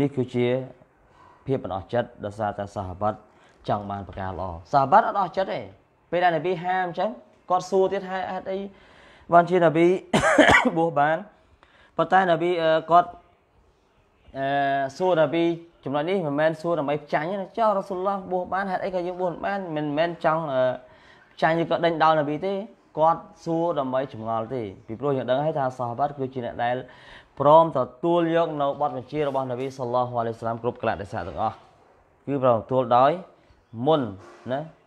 នេះគឺជាភាពអត់ចិត្តដោយសារតែសាហាបតចង់បានប្រការល្អសាហាបតអត់អត់ចិត្តទេពេលដែលនប៊ីហាមអញ្ចឹងគាត់សួរទៀតថាហេតុអីបានជានប៊ីបួសបានប៉ុន្តែនប៊ីគាត់អឺសួរនប៊ីចំណុចនេះមិនមែនសួរដើម្បីចាញ់ទេចុះរ៉ាស៊ូលឡោះបួសបានហេតុអីក៏យើងបួសបានមិនមែនចង់ចាញ់ឬក៏ដេញដោលនប៊ីទេគាត់សួរដើម្បីចងល់ទេពីព្រោះយើងដឹងហើយថាសាហាបាត់គឺជាអ្នកដែលព្រមទទួលយកនៅបទបញ្ជារបស់នប៊ីសល្លោះអាឡៃសាឡាមគ្រប់កលៈទេសៈទាំងអស់គឺប្រទទួលដោយមុនណា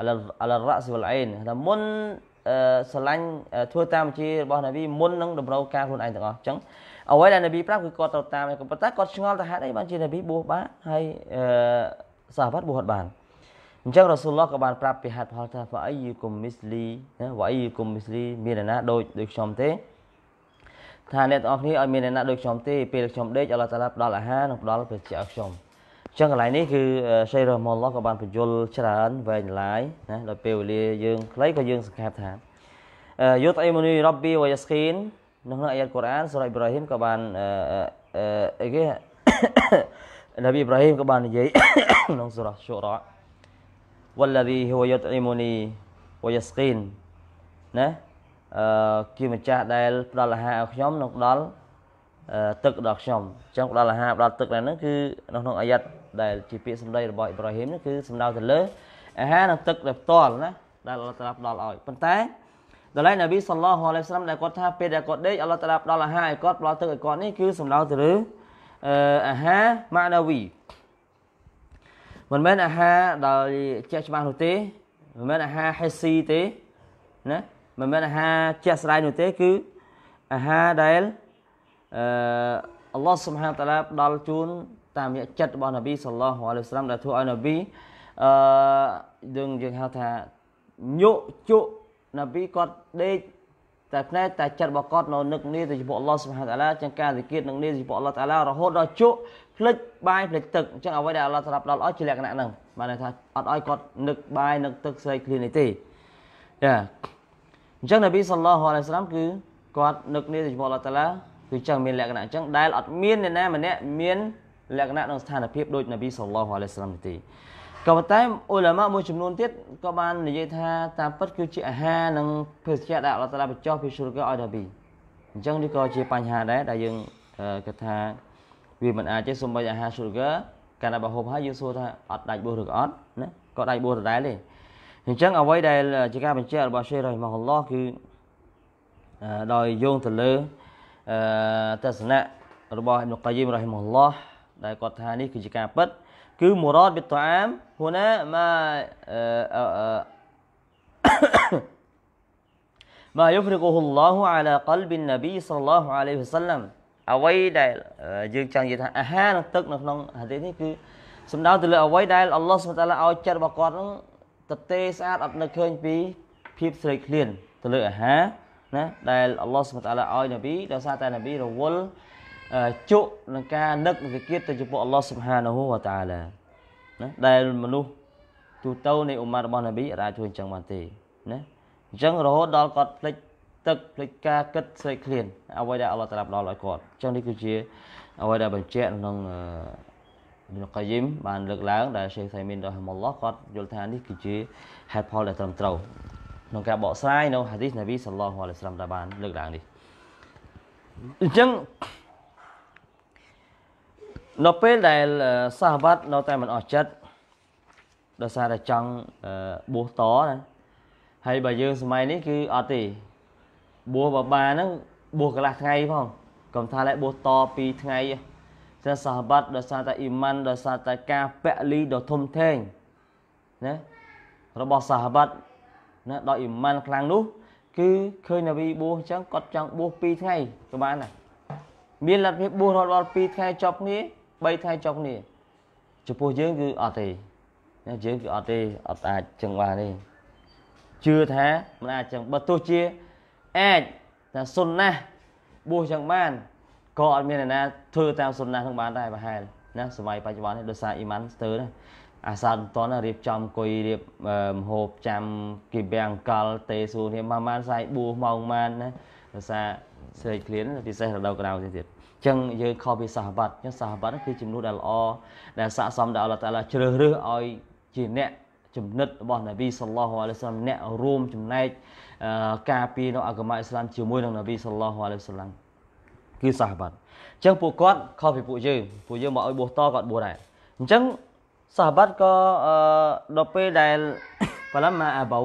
អលរ៉ាស៊ីវលអេនថាមុនស្រឡាញ់ធ្វើតាមជារបស់ណាប៊ីមុននឹងតម្រូវការខ្លួនឯងទាំងអស់អញ្ចឹងអ្វីដែលណាប៊ីប្រាប់គឺគាត់ទៅតាមក៏ប៉ុន្តែគាត់ឆ្ងល់ថាហេតុអីបានជាណាប៊ីបួសបានហើយសាហាបបួសបានអញ្ចឹងរ៉ាស៊ូលឡោះក៏បានប្រាប់ពីហេតុផលថាវ៉ៃយូគុំមីស្លីណាវ៉ៃយូគុំមីស្លីមានអ្នកណាដូចដូចខ្ញុំទេថាអ្នកទាំងអស់គ្នាឲ្យមានអ្នកណាដូចខ្ញុំទេពេលខ្ញុំដេកអល់ឡោះតាឡាផ្ដល់អាហារនិងផ្ដល់ពេទ្យឲ្យខ្ញុំចឹងកន្លែងនេះគឺសេរ៉ាម៉ុលឡោះក៏បានបញ្យលច្រើនវែងឡាយណាដល់ពេលវេលាយើងខ្លីក៏យើងសង្ខេបថាយុតអ៊ីមូនីរ៉ាប៊ីវ៉ាយ៉ាស្គីននៅក្នុងអាយ៉ាតកូរ៉ានសូរ៉ាអ៊ីប្រាហ៊ីមក៏បានអីគេនប៊ីអ៊ីប្រាហ៊ីមក៏បាននិយាយក្នុងសូរ៉ាស៊ូរ៉ា والذي هو يطعمني ويسقين ណាអឺជាម្ចាស់ដែលផ្ដល់អាហារឲ្យខ្ញុំនិងផ្ដល់ទឹកដល់ខ្ញុំអញ្ចឹងផ្ដល់អាហារផ្ដល់ទឹកហ្នឹងគឺនៅក្នុងអាយ៉ាត់ដែលជាពាក្យសម្ដីរបស់អ៊ីប្រាហ៊ីមនេះគឺសំដៅទៅលើអាហារនិងទឹកដែលផ្ទាល់ណាដែលអល់ឡោះតាឡាផ្ដល់ឲ្យប៉ុន្តែដល់ឯនប៊ីសល្លោះអាឡៃសាឡាមដែលគាត់ថាពេលដែលគាត់ដេកអល់ឡោះតាឡាផ្ដល់អាហារឲ្យគាត់ផ្ដល់ទឹកឲ្យគាត់នេះគឺសំដៅទៅលើអាហារម៉ាណាវីមិនមែនអាហារដោយចេះច្បាស់នោះទេមិនមែនអាហារហេស៊ីទេណាមិនមែនអាហារចេះស្រាយនោះទេ គឺអាហារដែលអឺអល់ឡោះសុបហានតាឡាផ្ដល់ជូនតាមរយៈចិត្តរបស់នប៊ីសល្លោះអាឡៃហ៊ីវសឡាមដែលធ្វើឲ្យនប៊ីអឺយើងយើងហៅថាញក់ជក់នប៊ីគាត់ដេកតែផ្នែកតែចិត្តរបស់គាត់នៅនឹកនាទៅចំពោះអល់ឡោះសុបហានតាឡាចឹងការសិគិតនឹងនាទៅចំពោះអល់ឡោះតាឡារហូតដល់ជក់ភ្លេចបាយភ្លេចទឹកចឹងអ្វីដែលអល់ឡោះសម្រាប់ដល់ឲ្យជាលក្ខណៈហ្នឹងបានន័យថាអត់ឲ្យគាត់នឹកបាយនឹកទឹកស្រេកឃ្លាននេះទេចាអញ្ចឹងនប៊ីសល្លោះអាឡៃសាឡាមគឺគាត់នឹកនាទៅចំពោះអល់ឡោះតាឡាគឺចឹងមានលក្ខណៈអញ្ចឹងដែលអត់មានអ្នកណាម្នាក់មានលក្ខណៈនិងស្ថានភាពដូចនប៊ីសល្លោះអាឡៃសាឡាមទេក៏ប៉ុន្តែអ៊ុលាម៉ាមួយចំនួនទៀតក៏បាននិយាយថាតាមពិតគឺជាអាហារនិងភេសជ្ជៈដែលអល់ឡោះតាឡាបញ្ចុះពីសុរកាឲ្យនប៊ីអញ្ចឹងនេះក៏ជាបញ្ហាដែរដែលយើងគិតថាវាមិនអាចទេសូម្បីអាហារ sugar កាលណាបើហូបហើយយើងសួរថាអត់ដាច់បួសឬក៏អត់ណាក៏ដាច់បួសដដែលទេអញ្ចឹងអ្វីដែលជាការបញ្ជាក់របស់ Syekh Rahimahullah គឺដោយយោងទៅលើទស្សនៈរបស់ Ibn Qayyim Rahimahullah ដែលគាត់ថានេះគឺជាការពិតគឺមរតវិតអាមហូណាម៉ាម៉ាយុហ្វរិកូហ៊ុលឡោះអាឡាកលប៊ីនណាប៊ីសល្លោះអាឡៃហ៊ីវសាឡាំអ្វីដែលយើងចង់និយាយថាអាហារនិងទឹកនៅក្នុងហាឌីសនេះគឺសំដៅទៅលើអ្វីដែលអល់ឡោះសុបតាឡាឲ្យចិត្តរបស់គាត់នឹងតទេស្អាតអត់នៅឃើញពីភាពស្រីឃ្លានទៅលើអាហារណាដែលអល់ឡោះសុបតាឡាឲ្យណាប៊ីដោយសារតែណាប៊ីរវល់ជក់នឹងការនឹកវិគិតទៅចំពោះអល់ឡោះស៊ុបហានាហ៊ូវតាឡាណាដែលមនុស្សទូទៅនៃអ៊ុម៉ាតរបស់នប៊ីអាចធ្វើអញ្ចឹងបានទេណាអញ្ចឹងរហូតដល់គាត់ភ្លេចទឹកភ្លេចការគិតស្រីឃ្លានអ្វីដែលអល់ឡោះតាឡាផ្ដល់ឲ្យគាត់អញ្ចឹងនេះគឺជាអ្វីដែលបញ្ជាក់ក្នុងអ៊ីប៊ុនកាយមបានលើកឡើង ដែលសេខសៃមីនរ៉ាហ្មុលឡោះគាត់យល់ថានេះគឺជាហេតុផលដែលត្រឹមត្រូវក្នុងការបកស្រាយនៅហាឌីសនប៊ីសល្លោះអាឡៃសាឡាមដែលបានលើកឡើងនេះអញ្ចឹងនៅពេលដែលសាសវត្តនៅតែមិនអស់ចិត្តដោយសារតែចង់បួសតណាហើយបើយើងសម័យនេះគឺអត់ទេបួសបបាហ្នឹងបួសកន្លះថ្ងៃផងកុំថាតែបួសត2ថ្ងៃតែសាសវត្តដោយសារតែអ៊ីម៉ានដោយសារតែការពលីដ៏ធំធេងណារបស់សាសវត្តណាដោយអ៊ីម៉ានខ្លាំងនោះ គឺឃើញនវីបួសអញ្ចឹងគាត់ចង់បួស2ថ្ងៃក៏បានដែរមានលទ្ធភាពបួសរហូតដល់2ថ្ងៃចប់គ្នា3ថ្ងៃចុងនេះចំពោះយើងគឺអត់ទេយើងគឺអត់ទេអត់អាចចឹងបានទេជឿថាមិនអាចចឹងបើទោះជាអាចតែសុនណាបួសចឹងបានក៏អត់មានអ្នកណាធ្វើតាមសុនណានឹងបានដែរប្រហែលណាសម័យបច្ចុប្បន្ននេះដោយសារអ៊ីម៉ាន់ស្ទើរណាអាសាមិនតន់រៀបចំអង្គុយរៀបមហូបចាំគីបាំងកលទេសួរគ្នាម៉ាម៉ានសាយបួសម៉ោងម៉ានណាដោយសារស្រេកឃ្លានពិសេសរដូវក្តៅទៀតចឹងយើងខុសពីសាហបាត់ចឹងសាហបាត់គឺចំនួនដែលល្អដែលស័កសមដែលអល់ឡោះតាឡាជ្រើសរើសឲ្យជាអ្នកចំណិតរបស់នប៊ីសល្លោះអាឡៃសាឡាមអ្នករួមចំណែកការពីនៅអាគមអ៊ីស្លាមជាមួយនឹងនប៊ីសល្លោះអាឡៃសាឡាមគឺសាហបាត់អញ្ចឹងពួកគាត់ខុសពីពួកយើងពួកយើងមកឲ្យបោះតគាត់បោះដែរអញ្ចឹងសាហបាត់ក៏ដល់ពេលដែលបលមអាបោ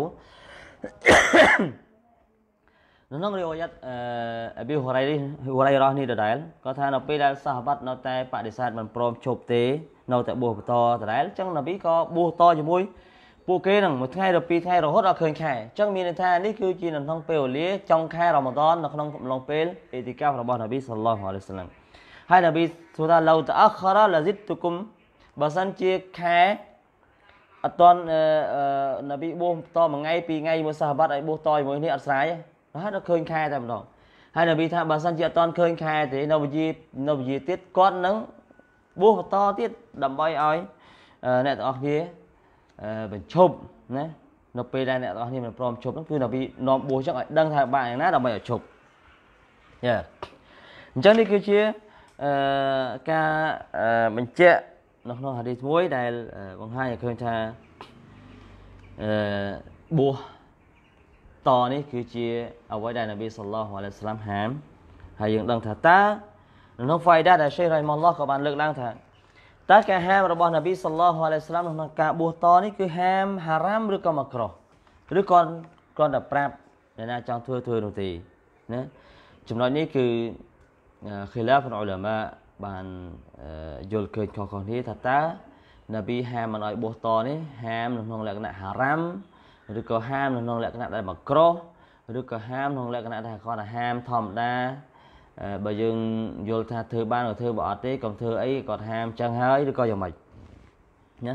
នៅក្នុងរីវយ៉ាត់អប៊ីហូរ៉ៃហូរ៉ៃរ៉ោះនេះដដែលគាត់ថានៅពេលដែលសាហបាត់នៅតែបដិសេធមិនព្រមជប់ទេនៅតែបួសបន្តដដែលអញ្ចឹងនប៊ីក៏បួសតជាមួយពួកគេនឹងមួយថ្ងៃដល់ពីរថ្ងៃរហូតដល់ឃើញខែអញ្ចឹងមានន័យថានេះគឺជានៅក្នុងពេលវេលាចុងខែរ៉ម៉ាដននៅក្នុងកំឡុងពេលអេទីការបស់នប៊ីសល្លោះអាឡៃសាឡាំហើយនប៊ីសួរថាឡូតអខរ៉ាឡាស៊ីតទុគុមបើសិនជាខែអត់តននប៊ីបួសបន្តមួយថ្ងៃពីរថ្ងៃមួយសាហបាត់ឲ្យបួសតជាមួយនេះអត់ស្រ័យទេរហូតដល់ឃើញខែតែម្ដងហើយនប៊ីថាបើសិនជាអត់តឃើញខែទេនៅវិជានៅវិជាទៀតគាត់នឹងបួសបន្តទៀតដើម្បីឲ្យអ្នកទាំងអស់គ្នាបញ្ឈប់ណានៅពេលដែលអ្នកទាំងអស់គ្នាមិនព្រមឈប់ហ្នឹងគឺនប៊ីនាំបួសចឹងឲ្យដឹងថាបានយ៉ាងណាដើម្បីឲ្យឈប់យ៉ាអញ្ចឹងនេះគឺជាអឺការបញ្ជាក់នៅក្នុងហាឌីសមួយដែលបង្ហាញឲ្យឃើញថាអឺបួសតនេះគឺជាអ្វីដែលនប៊ីសល្លោះអាឡៃស្លាមហាមហើយយើងដឹង ថាតើក្នុងហ្វាយដាដែល Sheikh Rahimullah ក៏បានលើកឡើងថាតើការហាមរបស់នប៊ីសល្លោះអាឡៃស្លាមក្នុងការបួសតនេះគឺហាមហារ៉ាមឬក៏មកក្រោះឬក៏គ្រាន់តែប្រាប់អ្នកណាចង់ធ្វើធ្វើនោះទេណាចំណុចនេះគឺ khilaf របស់ឧលាមាបានយល់ឃើញខុសៗគ្នាថាតើនប៊ីហាមមិនឲ្យបួសតនេះហាមនៅក្នុងលក្ខណៈហារ៉ាមឬក៏ហាមនៅក្នុងលក្ខណៈដែលមកក្រោះឬក៏ហាមក្នុងលក្ខណៈដែលគាត់ថាហាមធម្មតាបើយើងយល់ថាធ្វើបានក៏ធ្វើបើអត់ទេកុំធ្វើអីគាត់ហាមចឹងហើយឬក៏យ៉ាងម៉េចណា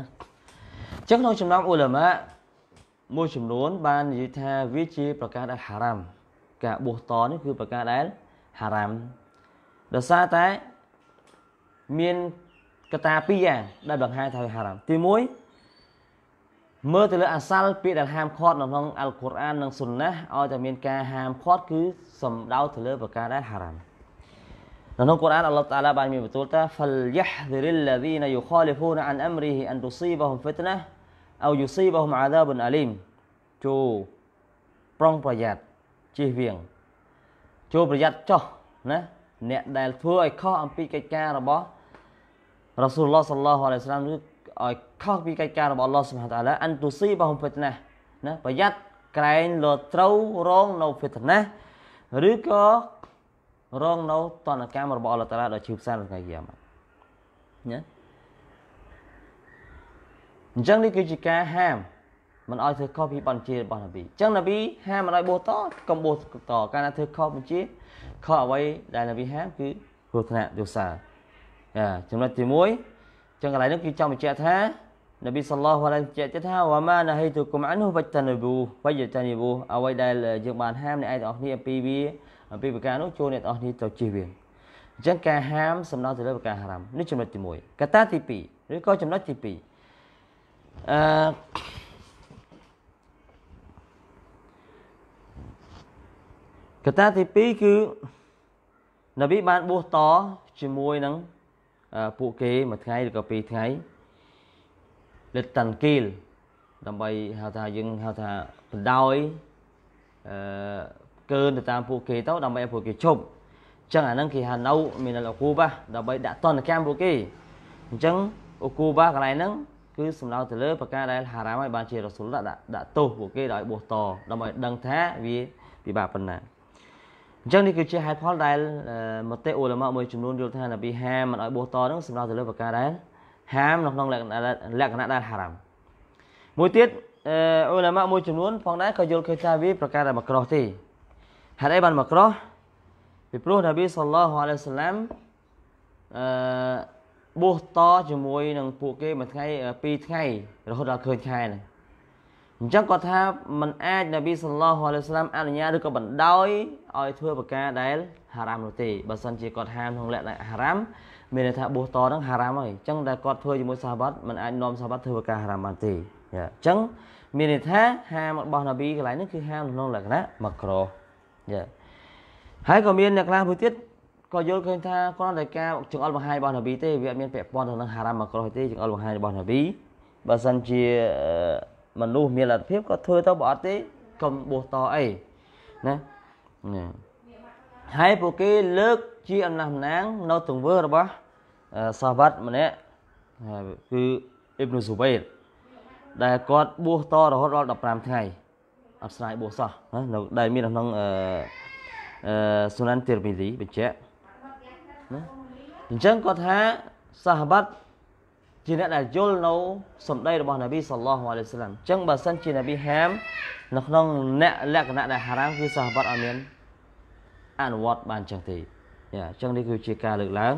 ចឹងក្នុងចំណោមអ៊ូឡាម៉ាមួយចំនួនបាននិយាយថាវាជាប្រការដែលហារ៉ាំការបោះតនេះគឺប្រការដែលហារ៉ាំដោយសារតែមានកតាពីរយ៉ាងដែលបង្ហាញថាវាហារ៉ាំទី1មើលទៅលើអាសាលពាក្យដែលហាមឃាត់នៅក្នុងអល់កុរអាននិងស៊ុនណាឲ្យតែមានការហាមឃាត់គឺសំដៅទៅលើប្រការដែលហារ៉ាមនៅក្នុងកុរអានអល់ឡោះតាឡាបានមានបន្ទូលថា فليحذر الذين يخالفون عن امره ان تصيبهم فتنه او يصيبهم عذاب اليم ជួប្រុងប្រយ័ត្នជៀសវាងចូលប្រយ័ត្នចោះណាអ្នកដែលធ្វើឲ្យខុសអំពីកិច្ចការរបស់រ៉ាស៊ូលឡោះសល្លោះអាឡៃសាឡាមគឺឲ្យខុសពីកិច្ចការរបស់ Allah Subhanahu wa ta'ala អានទូស៊ីរបស់ហ៊ុំ fitnah ណាប្រយ័ត្នក្រែងលត្រូវរងនៅ fitnah ឬក៏រងនៅតនកម្មរបស់ Allah Ta'ala ដល់ជឿផ្សារនៅថ្ងៃយាមណាអញ្ចឹងនេះគឺជាការហាម មិនឲ្យធ្វើខុសពីបញ្ជារបស់នប៊ីអញ្ចឹងនប៊ីហាមមិនឲ្យបោះតកំបោះតកាលណាធ្វើខុសបញ្ជាខុសអ្វីដែលនប៊ីហាមគឺគ្រោះថ្នាក់យល់សារចាចំណុចទី1ចឹងកន្លែងនេះគឺចង់បញ្ជាក់ថានប៊ីសល្លោះអាឡៃបញ្ជាក់ទៀតថាវ៉ាម៉ាណាហៃទូគុំអានហ៊ូវ៉ៃតានីប៊ូវ៉ៃតានីប៊ូអ្វីដែលយើងបានហាមអ្នកឯងទាំងអស់គ្នាអំពីវាអំពីប្រការនោះចូលអ្នកទាំងអស់គ្នាទៅជិះវាអញ្ចឹងការហាមសំដៅទៅលើប្រការហារ៉ាមនេះចំណុចទី1កត្តាទី2ឬក៏ចំណុចទី2អឺកត្តាទី2គឺនប៊ីបានបួសតជាមួយនឹងពួកគេមួយថ្ងៃឬក៏ពីរថ្ងៃលិតតាន់គីលដើម្បីហៅថាយើងហៅថាបដោយអឺកើនទៅតាមពួកគេទៅដើម្បីឲ្យពួកគេជប់អញ្ចឹងអាហ្នឹងគេហៅនៅមានអគូបាដើម្បីដាក់តនកម្មពួកគេអញ្ចឹងអគូបាកន្លែងហ្នឹងគឺសម្ដៅទៅលើប្រការដែលហារ៉ាមឲ្យបានជារសុលដាក់ដាក់ទោសពួកគេដោយបោះតដើម្បីដឹងថាវាពិបាកប៉ុណ្ណាអញ្ចឹងនេះគឺជាហេតុផលដែលមតិឧលមាមួយចំនួនយល់ថានប៊ីហាមមិនឲ្យបោះតនឹងសម្រាប់ទៅលើប្រការដែលហាមនៅក្នុង លក្ខណៈលក្ខណៈដែលហារ៉ាមមួយទៀតឧលមាមួយចំនួនផងដែរក៏យល់ឃើញថាវាប្រការដែលមកក្រោះទេហេតុអីបានមកក្រោះពីព្រោះនប៊ីសល្លោះអាឡៃសាឡាមអឺបោះតជាមួយនឹងពួកគេមួយថ្ងៃ2ថ្ងៃរហូតដល់ឃើញខែហ្នឹងអញ្ចឹងគាត់ថាมันអាចនប៊ីសល្លោះអាឡៃសាឡាមអនុញ្ញាតឬក៏បណ្ដោយឲ្យធ្វើប្រការដែលហារ៉ាមនោះទេបើសិនជាគាត់ហាមក្នុងលក្ខណៈហារ៉ាមមានន័យថាបោះតហ្នឹងហារ៉ាមហើយអញ្ចឹងតែគាត់ធ្វើជាមួយសាហាបាត់มันអាចនាំសាហាបាត់ធ្វើប្រការហារ៉ាមបានទេអញ្ចឹងមានន័យថាហាមរបស់នប៊ីកន្លែងនេះគឺហាមក្នុងលក្ខណៈមកក្រយ៉ាហើយក៏មានអ្នកខ្លះមួយទៀតក៏យល់ឃើញថាគ្រាន់តែការចង្អុលបង្ហាញរបស់នប៊ីទេវាអត់មានពាក់ព័ន្ធទៅនឹងហារ៉ាមមកក្រទេចង្អុលបង្ហាញរបស់នប៊ីបើសិនជាមនុស្សមានលទ្ធភាពក៏ធ្វើទៅបើអត់ទេកុំបោះតអីណាហើយពួកគេលើកជាអំណះអំណាងនៅទង្វើរបស់សាវ័តម្នាក់គឺអ៊ីប្នុស៊ូវេតដែលគាត់បួសតរហូតដល់15ថ្ងៃអត់ស្រាយបួសសោះនៅដែលមានក្នុងអឺសុណានទីរមីលីបញ្ជាក់ណាអញ្ចឹងគាត់ថាសាហបាត់ជាអ្នកដែលយល់នៅសម្ដីរបស់នប៊ីសល្លោះអាឡៃសាឡាមអញ្ចឹងបើសិនជានប៊ីហាមនៅក្នុងអ្នកលក្ខណៈដែលហារ៉ាមគឺសហបាត់អត់មានអនុវត្តបានអញ្ចឹងទេយ៉ាអញ្ចឹងនេះគឺជាការលើកឡើង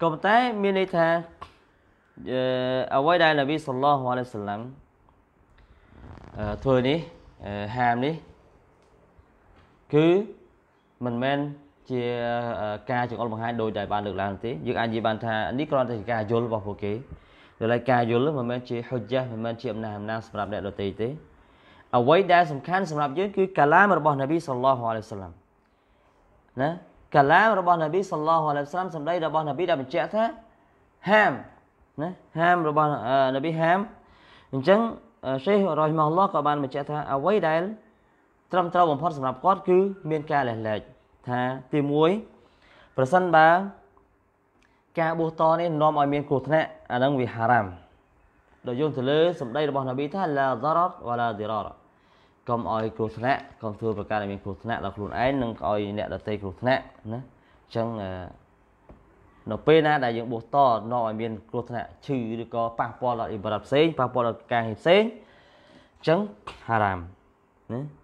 ក៏ប៉ុន្តែមានន័យថាអ្វីដែលនប៊ីសល្លោះអាឡៃសាឡាមធ្វើនេះហាមនេះគឺមិនមែនជាការចង្អុលបង្ហាញដោយដែលបានលើកឡើងទេយើងអាចនិយាយបានថានេះគ្រាន់តែជាការយល់របស់ពួកគេដោយឡែកការយល់មិនមែនជាហុជាមិនមែនជាអំណះអំណាងសម្រាប់អ្នកដទៃទេអ្វីដែលសំខាន់សម្រាប់យើងគឺកាឡាមរបស់នប៊ីសល្លោះអាឡៃសាឡាំណាកាឡាមរបស់នប៊ីសល្លោះអាឡៃសាឡាំសម្ដីរបស់នប៊ីដែលបញ្ជាក់ថាហាមណាហាមរបស់នប៊ីហាមអញ្ចឹងសេះរ៉ហ៊ីម៉ាឡោះក៏បានបញ្ជាក់ថាអ្វីដែលត្រឹមត្រូវបំផុតសម្រាប់គាត់គឺមានការលះលែងថាទី1ប្រសិនបើការបួសតនេះនាំឲ្យមានគ្រោះថ្នាក់អានឹងវាហារ៉ាមដោយយោងទៅលើសម្ដីរបស់នប៊ីថាឡាដារ៉ាត់វ៉ាឡាឌីរ៉ារ៉ាកុំឲ្យគ្រោះថ្នាក់កុំធ្វើប្រការឲ្យមានគ្រោះថ្នាក់ដល់ខ្លួនឯងនិងឲ្យអ្នកដទៃគ្រោះថ្នាក់ណាអញ្ចឹងនៅពេលណាដែលយើងបោះតនាំឲ្យមានគ្រោះថ្នាក់ឈឺឬក៏ប៉ះពាល់ដល់អ៊ីបារ៉ាផ្សេងប៉ះពាល់ដល់ការហិផ្សេងអញ្ចឹងហារ៉ាមណា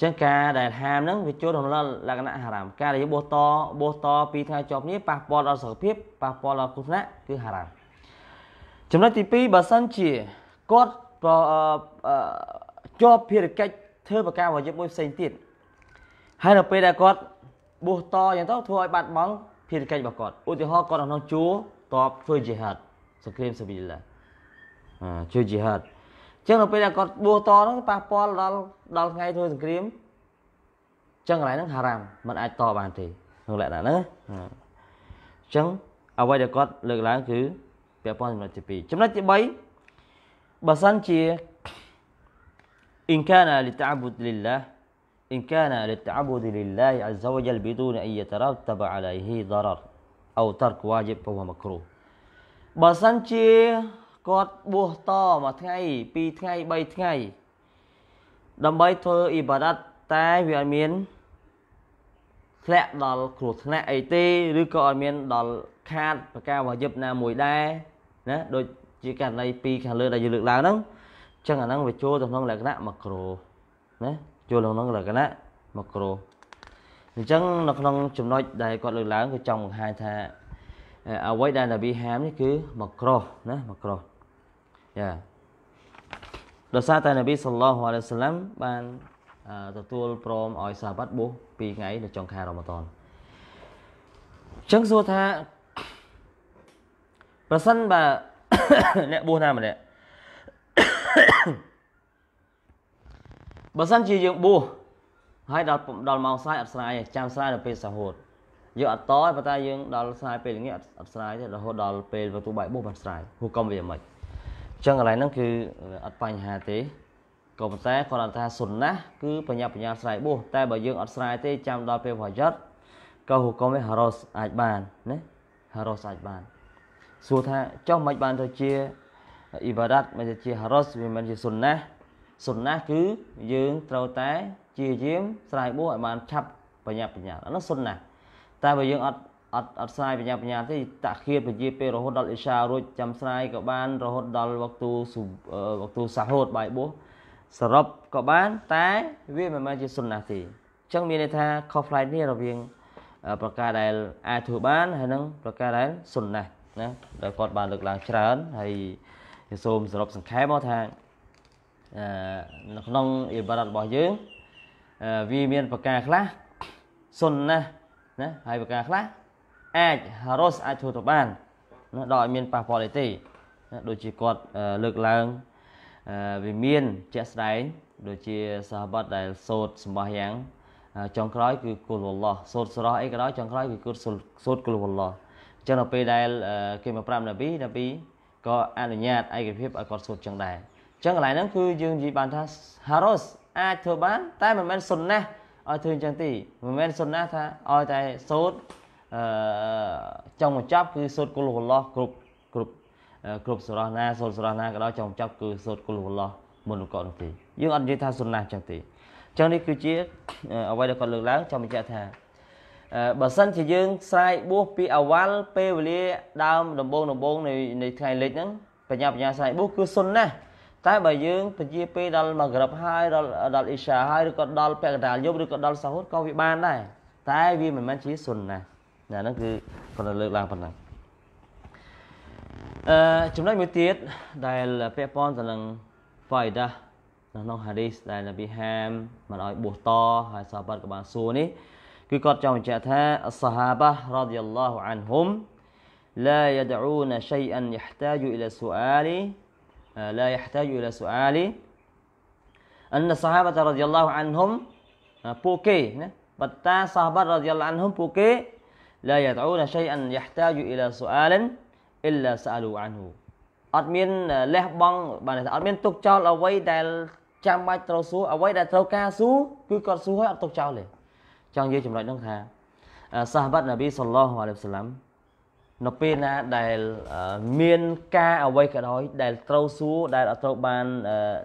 ចឹងការដែលហាមហ្នឹងវាចូលក្នុងលក្ខណៈហារ៉ាមការដែលបោះតបោះតពីថ្ងៃចប់នេះប៉ះពាល់ដល់សុខភាពប៉ះពាល់ដល់គ្រោះថ្នាក់គឺហារ៉ាមចំណុចទី2បើសិនជាគាត់ជាប់ភារកិច្ចធ្វើប្រការវយិបមួយផ្សេងទៀតហើយនៅពេលដែលគាត់បោះតយ៉ាងទៅធ្វើឲ្យបាត់បង់ភារកិច្ចរបស់គាត់ឧទាហរណ៍គាត់នៅក្នុងជួរតបធ្វើជីហាត់សង្គ្រាមសេវីឡាជួយជីហាត់ចឹងនៅពេលដែលគាត់បួសតហ្នឹងប៉ះពាល់ដល់ដល់ថ្ងៃធ្វើសង្គ្រាមចឹងកន្លែងហ្នឹងហារ៉ាមមិនអាចតបានទេក្នុងលក្ខណៈហ្នឹងចឹងអ្វីដែលគាត់លើកឡើងគឺពាក់ព័ន្ធចំណុចទី2ចំណុចទី3បើសិនជា إن كان لتعبد لله إن كان للتعبد لله عز وجل بدون أن يترتب عليه ضرر أو ترك واجب فهو مكروه បើសិនជាគាត់បួសតមួយថ្ងៃពីរថ្ងៃបីថ្ងៃដើម្បីធ្វើអ៊ីបាដាតតែវាអត់មានធ្លាក់ដល់គ្រោះថ្នាក់អីទេ ឬក៏អត់មាន ដល់ខាតប្រការវ៉ាយឹបណាមួយដែរណាដូចជាករណីពីខាងលើដែលយើងលើកឡើងហ្នឹងអញ្ចឹងអាហ្នឹងវាចូលទៅក្នុងលក្ខណៈមកក្រូណាចូលក្នុងលក្ខណៈមកក្រូអញ្ចឹងនៅក្នុងចំណុចដែលគាត់លើកឡើងគឺចង់បង្ហាញថាអ្វីដែលនប៊ីហាមនេះគឺមកក្រោះណាមកក្រោះយ៉ាដោយសារតែនប៊ីសល្លោះអាឡៃសាឡាំបានទទួលព្រមឲ្យសាហាបបោះ2ថ្ងៃនៅចុងខែរ៉ម៉ាឌនអញ្ចឹងសួរថាប្រសិនបើអ្នកបួសណាម្នាក់បើសិនជាយើងបួសហើយដល់ដល់ម៉ោងស្រាយអត់ស្រាយចាំស្រាយដល់ពេលសាហូតយើងអត់តទេប៉ុន្តែយើងដល់ស្រាយពេលល្ងាចអត់ស្រាយទេរហូតដល់ពេលបន្ទូបាយបួសបាត់ស្រាយហូកុំវាមិនខ្មិចចឹងកន្លែងហ្នឹងគឺអត់បញ្ហាទេក៏ប៉ុន្តែគាត់អត់ថាសុនណាគឺបញ្ញាបញ្ញាស្រ័យបួសតែបើយើងអត់ស្រ័យទេចាំដល់ពេលវហយត់ក៏ហុកុំហារ៉ូសអាចបានណាហារ៉ូសអាចបានសួរថាចុះមិនបានទៅជាអ៊ីបារ៉ាត់ មិនជាហារ៉ូសវាមិនជាសុនណាសុនណាគឺយើងត្រូវតែ ជាយាមស្រ័យបួសឲ្យបានឆាប់បញ្ញាបញ្ញាអានោះសុនណាតែបើយើងអត់អត់អត់ស្រាយបញ្ញាបញ្ញាទេតាគៀតពជាពេលរហូតដល់អ៊ីសារួចចាំស្រាយក៏បានរហូតដល់វក្ទូវក្ទូសាហូតបាយបោះសរុបក៏បានតែវាមិនមែនជាសុនណាទេអញ្ចឹងមានន័យថាខុសផ្លែកនេះរវាងប្រការដែលអាចធ្វើបានហើយនឹងប្រការដែលសុនណាណាដែលគាត់បានលើកឡើងច្រើនហើយសូមសរុបសង្ខេបមកថានៅក្នុងអ៊ីបារ៉ាត់របស់យើងវាមានប្រការខ្លះសុនណាណាហើយប្រការខ្លះអាចរស់អាចធ្វើទៅបានណាដល់ឲ្យមានប៉ះពាល់អីទេណាដូចជាគាត់លើកឡើងវាមានជាក់ស្ដែងដូចជាសាហបតដែលសូត្រសម្បោះយ៉ាងចុងក្រោយគឺគុលវឡោះសូត្រស្រស់អីក៏ដោយចុងក្រោយគឺគុលសូត្រគុលវឡោះអញ្ចឹងដល់ពេលដែលគេមកប្រាប់នប៊ីនប៊ីក៏អនុញ្ញាតឯកភាពឲ្យគាត់សូត្រចឹងដែរអញ្ចឹងកន្លែងហ្នឹងគឺយើងនិយាយបានថា haros អាចធ្វើបាន តែមិនមែនសុនណះឲ្យធ្វើអញ្ចឹងទេមិនមែនសុនណះថាឲ្យតែសូត្រអឺចង់បញ្ចប់គឺសូត្រគុលវឡោះគ្រប់គ្រប់គ្រប់សរោះណាសូត្រសរោះណាក៏ដោយចង់បញ្ចប់គឺសូត្រគុលវឡោះមុនក៏នោះទេយើងអត់និយាយថាសុណាស់ចឹងទេចឹងនេះគឺជាអ្វីដែលគាត់លើកឡើងចង់បញ្ជាក់ថាបើសិនជាយើងស្រាយបួសពីអវលពេលវេលា ដើមដំបូងដំបូងនៃនៃថ្ងៃលិចហ្នឹងបញ្ញាបញ្ញាស្រាយបួសគឺសុនណាស់តែបើយើងពជាពេលដល់មកក្រឹបហើយដល់ដល់អ៊ីសាហើយឬក៏ដល់ពកដាលយប់ឬក៏ដល់សាហូតក៏វាបានដែរតែវាមិនមែនជាសុនណាស់ណាហ្នឹងគឺគាត់លើកឡើងប៉ុណ្ណឹងអឺចំណុចមួយទៀតដែលពាក់ព័ន្ធទៅនឹង faida នៅក្នុង hadith ដែល Nabi Ham មិនឲ្យបួសតហើយសាហាបាក៏បានសួរនេះគឺគាត់ចង់បញ្ជាក់ថា as-sahaba radhiyallahu anhum la yad'una shay'an yahtaju ila su'ali la yahtaju ila su'ali anna sahabata radhiyallahu anhum ពួកគេណាបត្តាសាហាបា radhiyallahu anhum ពួកគេ لا يدعون شيئا يحتاج الى سؤال الا سالوا عنه អត់មានលះបង់បានថាអត់មានទុកចោលអ្វីដែលចាំបាច់ត្រូវសួរអ្វីដែលត្រូវការសួរគឺគាត់សួរហើយអត់ទុកចោលទេចង់និយាយចំណុចហ្នឹងថាសាហាបត់នប៊ីសល្លោះអាឡៃហ៊ីវសាឡាំនៅពេលណាដែលមានការអ្វីក៏ដោយដែលត្រូវសួរដែលអត់ត្រូវបាន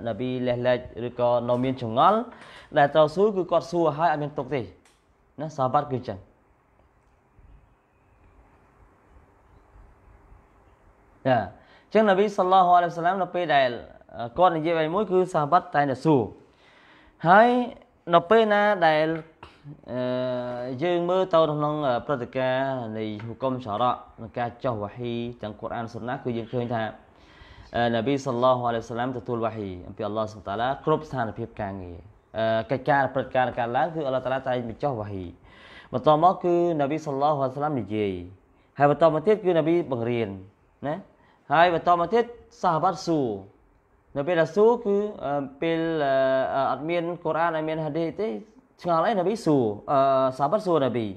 នប៊ីលះលែកឬក៏នៅមានចងល់ដែលត្រូវសួរគឺគាត់សួរហើយអត់មានទុកទេណាសាហាបត់គឺចឹងចាអញ្ចឹងនប៊ីសល្លោះអាឡៃសាឡាមនៅពេលដែលគាត់និយាយបែបមួយគឺសាហាបតែតែសួរហើយនៅពេលណាដែលយើងមើលទៅក្នុងព្រឹត្តិការណ៍នៃហុកុំសារ៉ានឹងការចោះវ៉ាហ៊ីទាំងកូរ៉ានសុណាគឺយើងឃើញថានប៊ីសល្លោះអាឡៃសាឡាមទទួលវ៉ាហ៊ីអំពីអល់ឡោះសុបតាឡាគ្រប់ស្ថានភាពការងារកិច្ចការព្រឹត្តិការណ៍កាលឡើងគឺអល់ឡោះតាឡាតែបញ្ចោះវ៉ាហ៊ីបន្តមកគឺនប៊ីសល្លោះអាឡៃសាឡាមនិយាយហើយបន្តមកទៀតគឺនប៊ីបង្រៀនណាហើយបន្តមកទៀតសាហបាត់ស៊ូនៅពេលដែលស៊ូគឺពេលអត់មានកូរ៉ានអត់មានហាឌីសទេឆ្ងល់អីនប៊ីស៊ូអឺសាហបាត់ស៊ូនប៊ី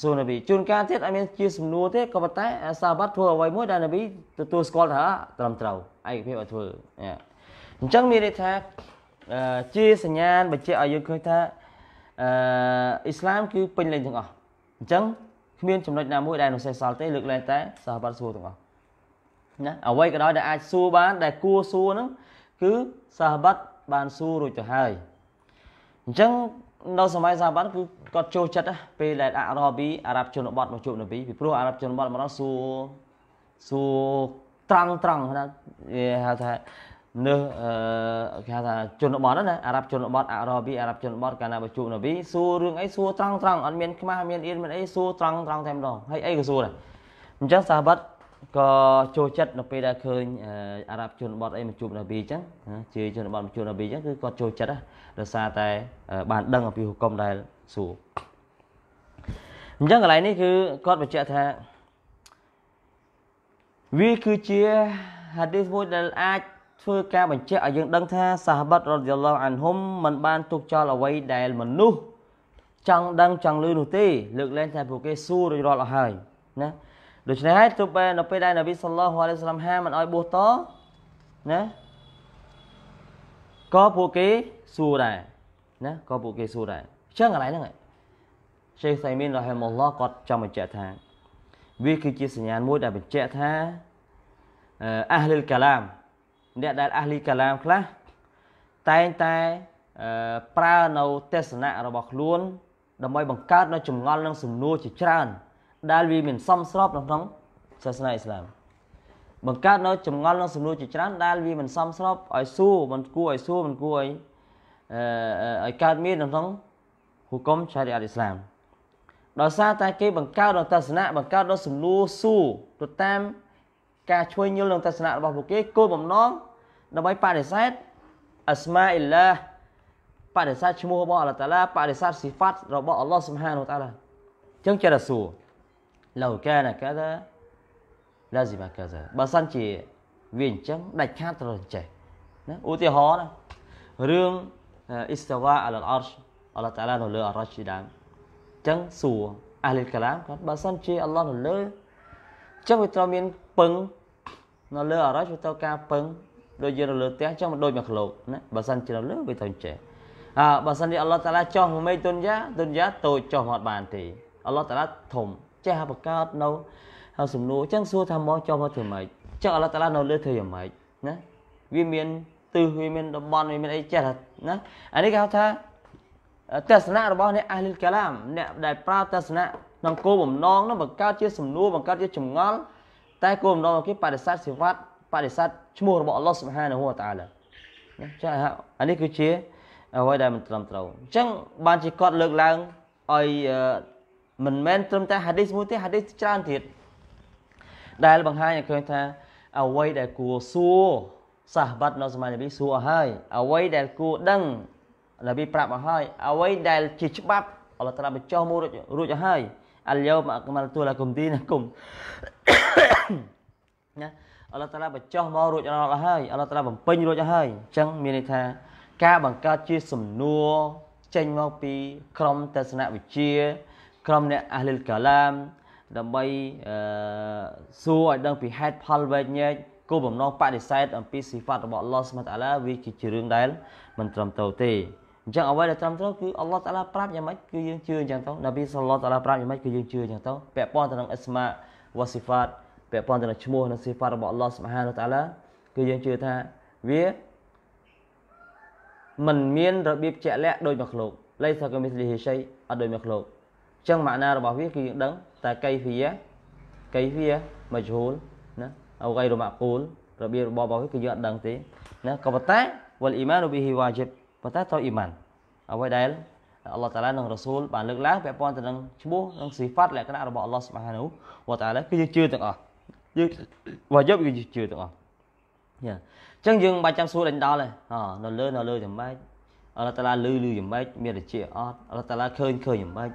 ស៊ូនប៊ីជួនកាលទៀតអត់មាន ជាសំណួរទេក៏ប៉ុន្តែសាហបាត់ធ្វើអ្វីមួយដែលនប៊ីទទួលស្គាល់ថាត្រឹមត្រូវឯកភាពឲ្យធ្វើអញ្ចឹងមានន័យថាជាសញ្ញាណបញ្ជាក់ឲ្យយើងឃើញថាអឺអ៊ីស្លាមគឺពេញលេញទាំងអស់អញ្ចឹងគ្មានចំណុចណាមួយដែលនៅសេសសល់ទេលើកលែងតែសាហបាត់ស៊ូទាំងអស់ណាអ្វីក៏ដោយដែលអាចសួរបានដែលគួរសួរហ្នឹងគឺសាហាបតបានសួររួចទៅហើយអញ្ចឹងនៅសម័យសាហាបតគឺគាត់ចូលចិត្តពេលដែលអារ៉ាប៊ីអារ៉ាប់ជនបទមកជួបនប៊ីពីព្រោះអារ៉ាប់ជនបទមកដល់សួរសួរត្រង់ត្រង់ណាគេហៅថានៅគេហៅថាជនបទណាអារ៉ាប់ជនបទអារ៉ាប៊ីអារ៉ាប់ជនបទកាលណាបើជួបនប៊ីសួររឿងអីសួរត្រង់ត្រង់អត់មានខ្មាស់មានអៀនមានអីសួរត្រង់ត្រង់តែម្ដងហើយអីក៏សួរដែរអញ្ចឹងសាហាបតក៏ចូលចិត្តនៅពេលដែលឃើញអារ៉ាប់ជនបទអីមកជួបនប៊ីអញ្ចឹងជាជនបទមកជួបនប៊ីអញ្ចឹងគឺគាត់ចូលចិត្តដោយសារតែបានដឹងអំពីហុកុំដែលសួរអញ្ចឹងកន្លែងនេះគឺគាត់បញ្ជាក់ថាវាគឺជាហាឌីសមួយដែលអាចធ្វើការបញ្ជាក់ឲ្យយើងដឹងថាសាហាបតរ៉ាឌីយ៉ាឡោះអានហ៊ុមមិនបានទុកចោលអ្វីដែលមនុស្សចង់ដឹងចង់ឮនោះទេលើកលែងតែពួកគេសួររួចរាល់អស់ហើយណាដូច្នេះហើយទោះបីនៅពេលដែលនប៊ីសល្លោះអាឡៃសាឡាមហាមិនអោយបួសតណាក៏ពួកគេសួរដែរណាក៏ពួកគេសួរដែរអញ្ចឹងកន្លែងហ្នឹងសេះសៃមីនរ៉ាហ៊ីមុលឡោះគាត់ចង់បញ្ជាក់ថាវាគឺជាសញ្ញាណមួយដែលបញ្ជាក់ថាអាហ្លីលកាឡាមអ្នកដែលអាហ្លីកាឡាមខ្លះតែងតែប្រើនៅទស្សនៈរបស់ខ្លួនដើម្បីបង្កើតនៅចម្ងល់នឹងសំណួរជាច្រើនដែលវាមិនសមស្របក្នុងសាសនាអ៊ីស្លាមបង្កើតនៅចម្ងល់នៅសំណួរជាច្រើនដែលវាមិនសមស្របឲ្យសួរមិនគួរឲ្យសួរមិនគួរឲ្យឲ្យកើតមាននៅក្នុងហុគមឆារីអាអ៊ីស្លាមដោយសារតែគេបង្កើតនៅទស្សនៈបង្កើតនៅសំណួរសួរទៅតាមការឆ្វេងយល់នឹងទស្សនៈរបស់ពួកគេគោលបំណងដើម្បីបដិសេធអស្មាអ៊ីឡាបដិសេធឈ្មោះរបស់អល់ឡោះតាឡាបដិសេធស៊ីហ្វាត់របស់អល់ឡោះស៊ុបហានូតាឡាអញ្ចឹងចេះតែសួរលូកាណកាដាឡាស៊ីម៉ាកាដាបើសិនជាវាអញ្ចឹងដាច់ខាតត្រូវអញ្ចេះណាឧទាហរណ៍ណារឿងអ៊ីស្តាវ៉ាអាឡាអរស្អល់តាឡានៅលើអរស្ជាដើមអញ្ចឹងសួរអាលីកាឡាមគាត់បើសិនជាអល់ឡោះនៅលើអញ្ចឹងវាត្រូវមានពឹងនៅលើអរស្វាត្រូវការពឹងដូចយើងនៅលើផ្ទះអញ្ចឹងមិនដូចមកក្លោកណាបើសិនជានៅលើវាត្រូវចេះអើបើសិនជាអល់ឡោះតាឡាចោះមួយមេទុនយ៉ាទុនយ៉ាតូចចោះមកបានទេអល់ឡោះតាឡាធំចេះបកកើតនៅសំណួរអញ្ចឹងសួរថាមកចុះមកធ្វើម៉េចចុះអល់ឡោះតាឡានៅលើធ្វើយ៉ាងម៉េចណាវាមានទិសវាមានតំបន់វាមានអីចេះណាអានេះគេហៅថាទស្សនៈរបស់អ្នកអាលីលកាឡាមអ្នកដែលប្រើទស្សនៈក្នុងគោលបំណងនោះបង្កើតជាសំណួរបង្កើតជាចម្ងល់តែគោលបំណងគេបដិសេធសិវ័តបដិសេធឈ្មោះរបស់អល់ឡោះស៊ុបហានហូវតាឡាណាចាអានេះគឺជាអ្វីដែលមិនត្រឹមត្រូវអញ្ចឹងបានជាគាត់លើកឡើងឲ្យមិនមែនត្រឹមតែហាឌីសមួយទេហាឌីសច្រើនទៀតដែលបង្ហាញឲ្យឃើញថា អ្វីដែលគួរសួរសាហបាត់នៅសម័យនប៊ីសួរហើយអ្វីដែលគួរដឹងនប៊ីប្រាប់មកហើយអ្វីដែល ជាច្បាប់អល់ឡោះតាឡាបញ្ចុះមួយរួចរួចហើយអលយោមអកមលទូលគុំទីណាគុំណាអល់ឡោះតាឡាបញ្ចុះមករួចរាល់ហើយអល់ឡោះតាឡាបំពេញរួចហើយអញ្ចឹងមានន័យថា ការបង្កើតជាសំណួរចេញមកពី ក្រមទស្សនវិជ្ជាក្រុមអ្នកអាហ្លីលកាឡាមដើម្បីអឺសួរឲ្យដឹងពីហេតុផលវែកញែកគោលបំណងបដិសេធអំពីសិហ្វាតរបស់ Allah Subhanahu wa ta'ala វាគឺជារឿងដែលមិនត្រឹមត្រូវទេអញ្ចឹងអ្វីដែលត្រឹមត្រូវគឺ Allah Ta'ala ប្រាប់យ៉ាងម៉េចគឺយើងជឿអញ្ចឹងទៅនប៊ី Sallallahu Ta'ala ប្រាប់យ៉ាងម៉េចគឺយើងជឿអញ្ចឹងទៅពាក់ព័ន្ធទៅនឹងអស្មាវ៉ាស៊ីហ្វាតពាក់ព័ន្ធទៅនឹងឈ្មោះនិងសិហ្វាតរបស់ Allah Subhanahu wa ta'ala គឺយើងជឿថាវាមិនមានរបៀបជាក់លាក់ដោយមកលោកលេខសកម្មិសលីហេស័យអត់ដោយមកលោកចឹងម៉ាណារបស់វាគឺយើងដឹងតែកៃហ្វាកៃហ្វាមជ្ហូលណាអូកៃរមាក់គូលរបៀបរបបរបស់វាគឺយើងអត់ដឹងទេណាក៏ប៉ុន្តែវលអ៊ីម៉ានប៊ីហ៊ីវ៉ាជីបប៉ុន្តែតើអ៊ីម៉ានអ្វីដែលអល់ឡោះតាឡានិងរ៉ាស៊ូលបានលើកឡើងពាក់ព័ន្ធទៅនឹងឈ្មោះនិងស៊ីហ្វាត់លក្ខណៈរបស់អល់ឡោះស៊ុបហានូវតាឡាគឺយើងជឿទាំងអស់យើងវ៉ាជីបគឺយើងជឿទាំងអស់យ៉ាអញ្ចឹងយើងមិនបាច់ចាំសួរដេញដោលទេអនៅលើនៅលើយ៉ាងម៉េចអល់ឡោះតាឡាលឺលឺយ៉ាងម៉េចមានរជាអត់អល់ឡោះតាឡាឃើញឃើញយ៉ាងម៉េច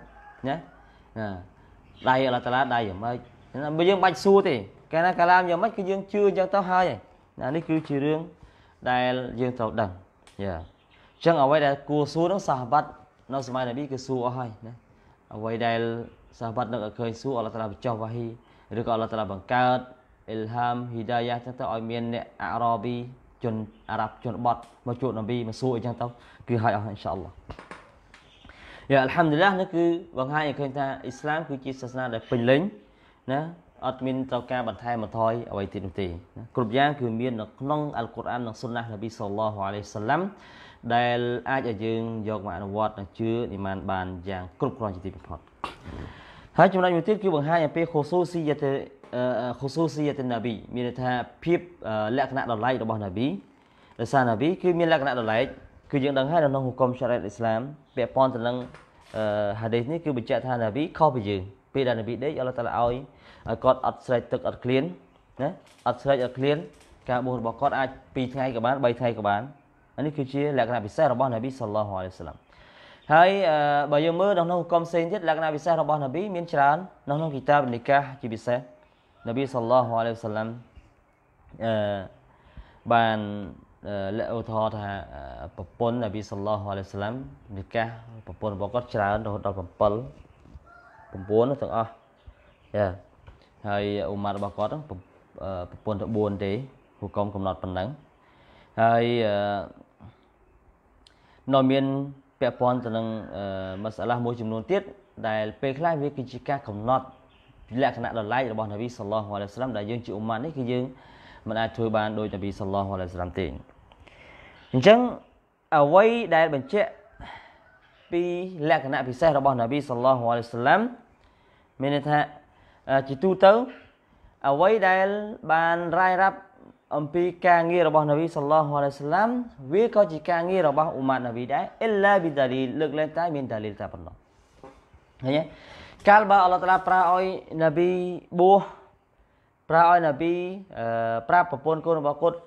ណាណាដៃអល់តាឡាដៃយ៉ាងម៉េចបើយើងបាច់សួរទេកាលណាកាឡាមយ៉ាងម៉េចគឺយើងជឿអញ្ចឹងទៅហើយណានេះគឺជារឿងដែលយើងត្រូវដឹងយ៉ាអញ្ចឹងអ្វីដែលគួរសួរនឹងសាហបាត់នៅសម័យនប៊ីគឺសួរអស់ហើយណាអ្វីដែលសាហបាត់នឹកឲ្យឃើញសួរអល់តាឡាបញ្ចុះវ៉ាហ៊ីឬក៏អល់តាឡាបង្កើតអ៊ីលហាមហ៊ីដាយ៉ាចឹងទៅឲ្យមានអ្នកអារ៉ាប៊ីជនអារ៉ាប់ជនបត់មកជួបនប៊ីមកសួរអញ្ចឹងទៅគឺហើយអស់អ៊ីនសាអល់ឡោះយ៉ាអัลហាំឌីលឡានេះគឺបង្ហាញឲ្យឃើញថាអ៊ីស្លាមគឺជាសាសនាដែលពេញលេញណាអត់មានត្រូវការបន្ថែមបន្ថយអ្វីទៀតនោះទេគ្រប់យ៉ាងគឺមាននៅក្នុងអัลកុរអាននិងសុនណះនប៊ីសល្លោះអាឡៃសាឡាំដែលអាចឲ្យយើងយកមកអនុវត្តនិងជឿអ៊ីម៉ានបានយ៉ាងគ្រប់គ្រាន់ជាទីបំផុតហើយចំណុចមួយទៀតគឺបង្ហាញអំពីខូសូស៊ីយ៉ាតខូសូស៊ីយ៉ាតណាប៊ីមានន័យថាភាពលក្ខណៈដល់ឡៃរបស់ណាប៊ីដោយសារណាប៊ីគឺមានលក្ខណៈដល់ឡៃគឺយើងដឹងហើយនៅក្នុងហុកុំសារីអ៊ីស្លាមពាក់ព័ន្ធទៅនឹងហាឌីសនេះគឺបញ្ជាក់ថាណាប៊ីខុសពីយើងពេលដែលណាប៊ីដេកអល់ឡោះតាឡាឲ្យឲ្យគាត់អត់ស្រែកទឹកអត់ឃ្លានណាអត់ស្រែកអត់ឃ្លានការបួសរបស់គាត់អាច2ថ្ងៃក៏បាន3ថ្ងៃក៏បានអានេះគឺជាលក្ខណៈពិសេសរបស់ណាប៊ីសល្លោះអាឡៃសាឡាំហើយបើយើងមើលនៅក្នុងហុកុំផ្សេងទៀតលក្ខណៈពិសេសរបស់ណាប៊ីមានច្រើននៅក្នុងគីតាបនីកាជាពិសេសណាប៊ីសល្លោះអាឡៃសាឡាំអឺបានលឧទាហរណ៍ថាប្រពន្ធនប៊ីសល្លោះអាឡៃសាឡាំនិកាសប្រពន្ធរបស់គាត់ច្រើនរហូតដល់7 9ទាំងអស់យ៉ាហើយអ៊ុម៉ាត់របស់គាត់ប្រពន្ធទៅ4ទេហូកុំកំណត់ប៉ុណ្ណឹងហើយនៅមានពាក់ព័ន្ធទៅនឹងមសាឡាមួយចំនួនទៀតដែលពេលខ្លះវាគឺជាការកំណត់លក្ខណៈដល់ឡែករបស់នប៊ីសល្លោះអាឡៃសាឡាំដែលយើងជាអ៊ុម៉ាត់នេះគឺយើងមិនអាចធ្វើបានដោយនប៊ីសល្លោះអាឡៃសាឡាមទេអញ្ចឹងអ្វីដែលបញ្ជាក់ពីលក្ខណៈពិសេសរបស់នប៊ីសល្លោះអាឡៃសាឡាមមានន័យថាជាទូទៅអ្វីដែលបានរាយរាប់អំពីការងាររបស់នប៊ីសល្លោះអាឡៃសាឡាមវាក៏ជាការងាររបស់អ៊ុម៉ាត់នប៊ីដែរអ៊ីឡាប៊ីដាលីលើកឡើងតែ មានដាលីលតែប៉ុណ្ណោះឃើញទេកាលបើអល់ឡោះតាឡាប្រើឲ្យនប៊ីបួសប្រើឲ្យណាប៊ីប្រាប់ប្រពន្ធកូនរបស់គាត់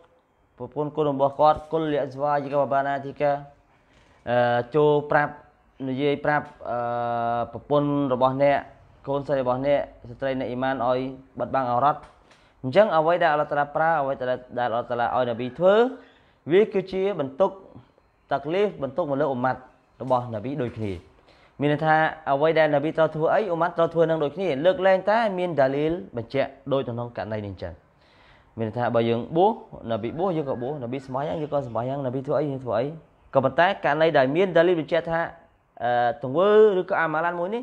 ប្រពន្ធកូនរបស់គាត់គុលលិស្វាយិកបាណាធិកាចូលប្រាប់និយាយប្រាប់ប្រពន្ធរបស់អ្នកកូនស្រីរបស់អ្នកស្ត្រីអ្នកអ៊ីម៉ានឲ្យបិទបាំងអរ៉ាត់អញ្ចឹងអ្វីដែលអល់ឡោះតាឡាប្រើអ្វីដែលអល់ឡោះតាឡាឲ្យណាប៊ីធ្វើវាគឺជាបន្ទុកតាក្លីហ្វបន្ទុកមកលើអ៊ុម៉ាត់របស់ណាប៊ីដូចគ្នាមានន័យថាអ្វីដែលនប៊ីត្រូវធ្វើអីអ៊ុម៉ាត់ត្រូវធ្វើនឹងដូចគ្នាលើកលែងតែ មានដាលីលបញ្ជាក់ដោយទៅក្នុងករណីនេះអញ្ចឹងមានន័យថាបើយើងបួសនប៊ីបួសយើងក៏បួសនប៊ីស្ម័យយើងក៏ស្ម័យនប៊ីធ្វើអីយើងធ្វើអីក៏ប៉ុន្តែករណីដែលមានដាលីលបញ្ជាក់ថាទង្វើឬក៏អាម៉ាឡានមួយនេះ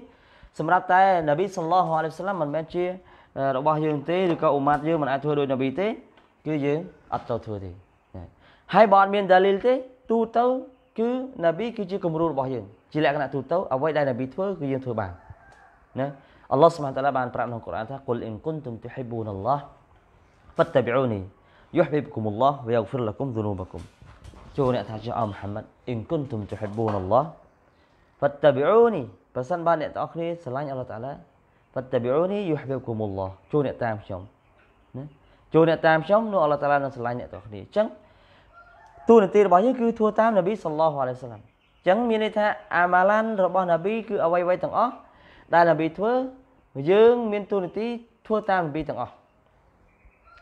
សម្រាប់តែនប៊ីសល្លោះអាឡៃសាឡាមមិនមែនជា របស់យើងទេឬក៏អ៊ុម៉ាត់យើងមិនអាចធ្វើដោយនប៊ីទេ គឺយើងអត់ត្រូវធ្វើទេហើយបើអត់មានដាលីលទេទូទៅគឺនប៊ីគឺជាគំរូរបស់យើងជាលក្ខណៈទូទៅអ្វីដែលនប៊ីធ្វើគឺយើងធ្វើបានណាអល់ឡោះសុបហានតាឡាបានប្រាប់ក្នុងកូរ៉ានថាគុលអ៊ីនគុនទុំទុហ៊ីប៊ូនអល់ឡោះហ្វាត់តាប៊ូនីយុហ៊ីបគុមអល់ឡោះវយ៉ាហ្វ្រលគុមឌុនូបគុមចូលអ្នកថាជាអមហាម៉ាត់អ៊ីនគុនទុំទុហ៊ីប៊ូនអល់ឡោះហ្វាត់តាប៊ូនីបើសិនបានអ្នកទាំងអស់គ្នាស្រឡាញ់អល់ឡោះតាឡាហ្វាត់តាប៊ូនីយុហ៊ីបគុមអល់ឡោះចូលអ្នកតាមខ្ញុំណាចូលអ្នកតាមខ្ញុំនោះអល់ឡោះតាឡានឹងស្រឡាញ់អ្នកទាំងអស់គ្នាអញ្ចឹងទូនាទីរបស់យើងគឺធ្វើតាមនប៊ីសល្លោះអាឡៃសាឡាមចឹងមានន័យថាអាម៉ាឡានរបស់នប៊ីគឺអ្វីៗទាំងអស់ដែលនប៊ីធ្វើយើងមានទូនាទីធ្វើតាមនប៊ីទាំងអស់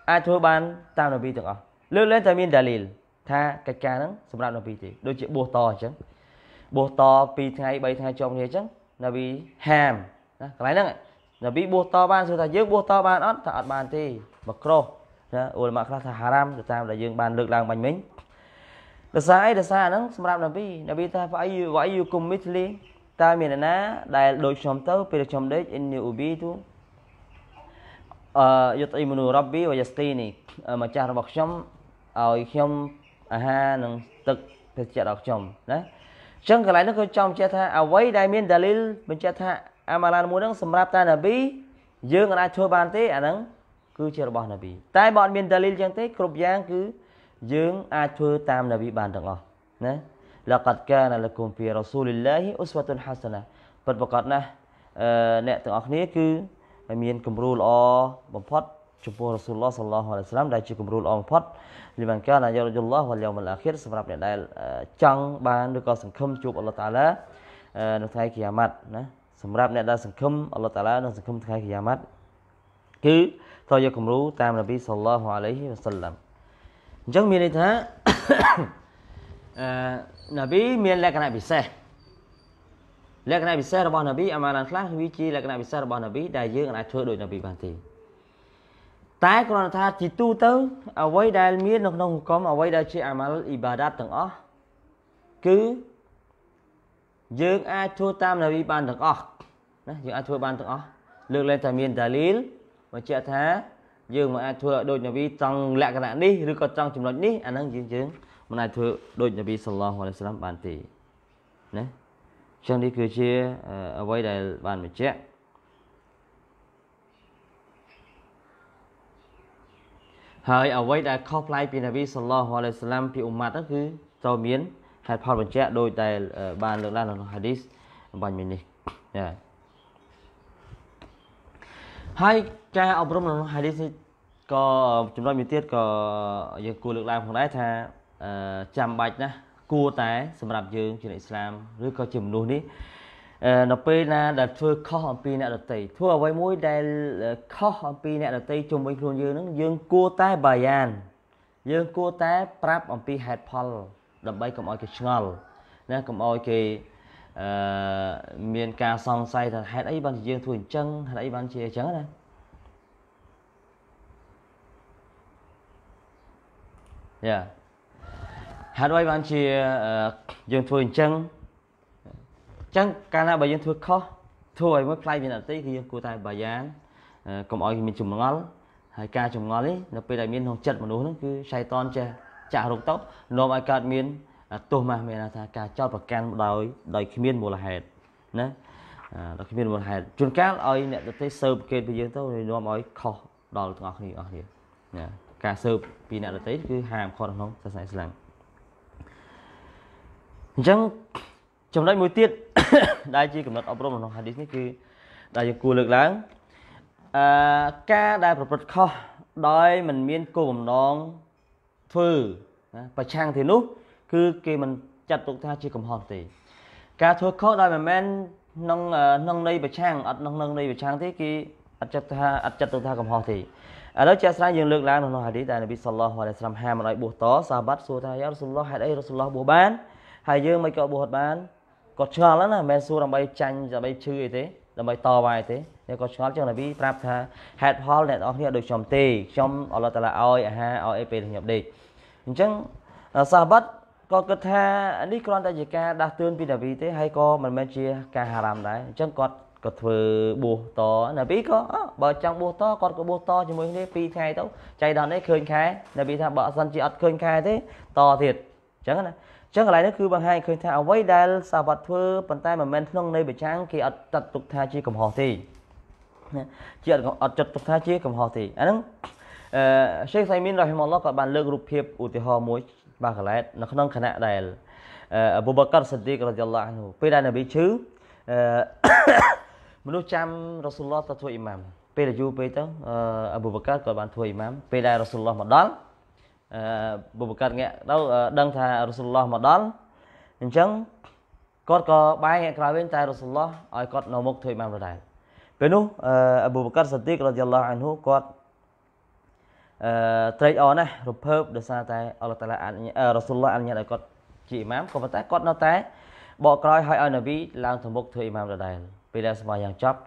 អាចធ្វើបានតាមនប៊ីទាំងអស់លើកលែងតែមានដាលីលថាកិច្ចការហ្នឹងសម្រាប់នប៊ីទេដូចជាបោះតអញ្ចឹងបោះត2ថ្ងៃ3ថ្ងៃជាប់គ្នាអញ្ចឹងនប៊ីហាមណាកន្លែងហ្នឹងនប៊ីបោះតបានសួរថាយើងបោះតបានអត់ថាអត់បានទេមកក្រោះណាអ៊ុលម៉ាខ្លះថាហារ៉ាំទៅតាមដែលយើងបានលើកឡើងបាញ់មិញដោយសារអីដោយសារហ្នឹងសម្រាប់នប៊ីនប៊ីថាវ៉ៃវ៉ៃយូគុំមីធ្លីតើមានណា ដែលដូចខ្ញុំទៅពេលខ្ញុំដេកអ៊ីនយូប៊ីទូអឺយុតអ៊ីមនូរ៉ាប់ប៊ីវ៉ាយស្ទីនីម្ចាស់របស់ខ្ញុំឲ្យខ្ញុំអាហារនិងទឹកភេសជ្ជៈដល់ខ្ញុំណាអញ្ចឹងកន្លែងនេះគឺចង់បញ្ជាក់ថាអ្វីដែលមានដាលីលបញ្ជាក់ថាអាម៉ាឡានមួយហ្នឹងសម្រាប់តានប៊ីយើងអាចធ្វើបានទេអាហ្នឹងគឺជារបស់នប៊ីតែបើអត់មានដាលីលអញ្ចឹងទេគ្រប់យ៉ាងគឺយើងអាចធ្វើតាមនប៊ីបានទាំងអស់ណាលកតកានលគុំពីរ៉ាស៊ូលីឡាហ៊ីអ៊ូស្វាតុនហាសាណាពិតប្រាកដណាស់អ្នកទាំងអស់គ្នាគឺមានគំរូល្អបំផុតចំពោះរ៉ាស៊ូលឡោះសល្លោះអាឡៃស្លាមដែលជាគំរូល្អបំផុតលីបានកានអាយ៉ារ៉ាជុលឡោះវ៉ាលយ៉ោមអាខិរសម្រាប់អ្នកដែលចង់បានឬក៏សង្ឃឹមជួបអល់ឡោះតាឡានៅថ្ងៃគីយ៉ាម៉ាត់ណាសម្រាប់អ្នកដែលសង្ឃឹមអល់ឡោះតាឡានៅសង្ឃឹមថ្ងៃគីយ៉ាម៉ាត់គឺត្រូវយកគំរូតាមនប៊ីសល្លោះអាឡៃហ៊ីវ៉ាសល្លាមអញ្ចឹងមានន័យថាអឺណាប៊ីមានលក្ខណៈពិសេសលក្ខណៈពិសេសរបស់ណាប៊ីអាម៉ាឡានខ្លះវាជាលក្ខណៈពិសេសរបស់ណាប៊ីដែលយើងអាចធ្វើដូចណាប៊ីបានទេតែគ្រាន់តែថាជាទូទៅអ្វីដែលមាននៅក្នុងហុកមអ្វីដែលជាអាម៉ាល់អ៊ីបាដាតទាំងអស់គឺយើងអាចធ្វើតាមនាវីបានទាំងអស់ណាយើងអាចធ្វើបានទាំងអស់លើកលែងតែមានដាលីលបញ្ជាក់ថាយើងមិនអាចធ្វើឲ្យដូចនប៊ីចង់លក្ខណៈនេះឬក៏ចង់ចំណុចនេះអាហ្នឹងយើងយើងមិនអាចធ្វើដូចនប៊ីសឡោះអាឡៃសាឡាមបានទេណាចឹងនេះគឺជាអ្វីដែលបានបញ្ជាក់ហើយអ្វីដែលខុសប្លែកពីនប៊ីសឡោះអាឡៃសាឡាមពីអ៊ុម៉ាត់ហ្នឹងគឺត្រូវមានហេតុផលបញ្ជាក់ដោយតែបានលើកឡើងនៅក្នុងហាឌីសបាញ់មីនេះចាហើយការអប់រំក្នុងហាឌីសនេះក៏ចំណុចមួយទៀតក៏យើងគួរលើកឡើងផងដែរថាចាំបាច់ណាគួរតែ សម្រាប់យើង ជាអ្នកឥស្លាម ឬក៏ជាមនុស្សនេះនៅពេលណាដែលធ្វើខុសអំពីអ្នកដតីធ្វើអ្វីមួយដែលខុសអំពីអ្នកដតីជុំវិញខ្លួនយើងនឹងយើងគួរតែបាយ៉ានយើងគួរតែប្រាប់អំពីហេតុផលដើម្បីកុំឲ្យគេឆ្ងល់ណាកុំឲ្យគេអឺមានការសង្ស័យថាហេតុអីបានជាយើងធ្វើអញ្ចឹងហេតុអីបានជាអញ្ចឹងណាយ៉ាហេតុអ្វីបានជាយើងធ្វើអញ្ចឹងអញ្ចឹងកាលណាបើយើងធ្វើខុសធ្វើឲ្យមួយផ្លែមានអតិគឺយើងគួរតែបាយ៉ានកុំឲ្យមានចម្ងល់ហើយការចម្ងល់នេះនៅពេលដែលមានក្នុងចិត្តមនុស្សហ្នឹងគឺឆៃតនចេះចាក់រោគតោនាំឲ្យកើតមានទោសម៉ាស់មានថាការចោតប្រកាន់ដោយដោយគ្មានមូលហេតុណាដល់គ្មានមូលហេតុជួនកាលឲ្យអ្នកទៅទេសើបគេពីយើងទៅនាំឲ្យខុសដល់ទាំងអស់គ្នាអស់គ្នាណាការស៊ើបពីអ្នកដទៃគឺហាមខុសក្នុងសាសនាអ៊ីស្លាមអញ្ចឹងចំណុចមួយទៀតដែលជាកំណត់អប់រំក្នុងហាឌីសនេះគឺដែលយើងគួរលើកឡើងអឺការដែលប្រព្រឹត្តខុសដោយមិនមានគោលបំណងធ្វើណាប្រឆាំងទៅនោះគឺគេមិនចាត់ទុកថាជាកំហុសទេការធ្វើខុសដោយមិនមែនក្នុងក្នុងន័យប្រឆាំងអត់ក្នុងក្នុងន័យប្រឆាំងទេគេអត់ចាត់ថាអត់ចាត់ទុកថាកំហុសទេឥឡូវជាក់ស្ដែងយើងលើកឡើងនៅក្នុងហាឌីសដែលនប៊ីសុលឡោះអាឡៃសាំហាមឲ្យបួសតសាបាត់សួរថាយ៉ារ៉ូសុលឡោះហេតុអីរ៉ូសុលឡោះបួសបានហើយយើងមិនក៏បួសបានគាត់ឆ្ងល់ណាមិនមែនសួរដើម្បីចាញ់ដើម្បីឈឺអីទេដើម្បីតវ៉ាទេតែគាត់ឆ្ងល់ចឹងនប៊ីប្រាប់ថាហេតុផលអ្នកនរគ្នាដូចខ្ញុំទេខ្ញុំអល់ឡោះតាឡាឲ្យអាហារឲ្យអីពេលខ្ញុំដេកអញ្ចឹងសាបាត់ក៏គិតថានេះគ្រាន់តែជាការដាស់តឿនពីនប៊ីទេហើយក៏មិនមែនជាការហារ៉ាមដែរអញ្ចឹងគាត់ក៏ធ្វើបួសតណាប៊ីក៏បើចង់បួសតគាត់ក៏បួសតជាមួយគ្នា2ថ្ងៃទៅចៃដល់នេះឃើញខែណាប៊ីថាបើអត់សិនជាអត់ឃើញខែទេតទៀតអញ្ចឹងណាអញ្ចឹងកន្លែងនេះគឺបង្ហាញឃើញថាអ្វីដែល សាវ័តធ្វើប៉ុន្តែមិនមែនក្នុងនៃបច្ចាំងគេអត់ចាត់ទុកថាជាកំហុសទេណាជាអត់ចាត់ទុកថាជាកំហុសទេអាហ្នឹងអឺ Sheikh Saimin rahimahullah គាត់បានលើករូបភាពឧទាហរណ៍មួយបាកឡែតនៅក្នុងគណៈដែលអបូបកាត់សិឌីករ៉ាឌីយ៉ាឡោះអានហ៊ូពេលដែលនប៊ីឈឺអឺមនុស្សចាំរ៉ាស៊ូលឡោះទៅធ្វើអ៊ីម៉ាមពេលដែលយូរពេកទៅអប៊ូបកាក៏បានធ្វើអ៊ីម៉ាមពេលដែលរ៉ាស៊ូលឡោះមកដល់អប៊ូបកាងាក់ទៅដឹងថារ៉ាស៊ូលឡោះមកដល់អញ្ចឹងគាត់ក៏បាយងាក់ក្រោយវិញតែរ៉ាស៊ូលឡោះឲ្យគាត់នៅមុខធ្វើអ៊ីម៉ាមដដែលពេលនោះអប៊ូបកាសាទីករ៉ាឌីយ៉ាឡោះអានហ៊ូគាត់អឺត្រេកអរណាស់រំភើបដោយសារតែអល់ឡោះតាឡាអនុញ្ញាតរ៉ាស៊ូលឡោះអនុញ្ញាតឲ្យគាត់ជាអ៊ីម៉ាមក៏ប៉ុន្តែគាត់នៅតែបកក្រោយឲ្យឲ្យនប៊ីឡើងទៅមុខធ្វើអ៊ីម៉ាមដដែលពេលដែលសមាយ៉ាងចប់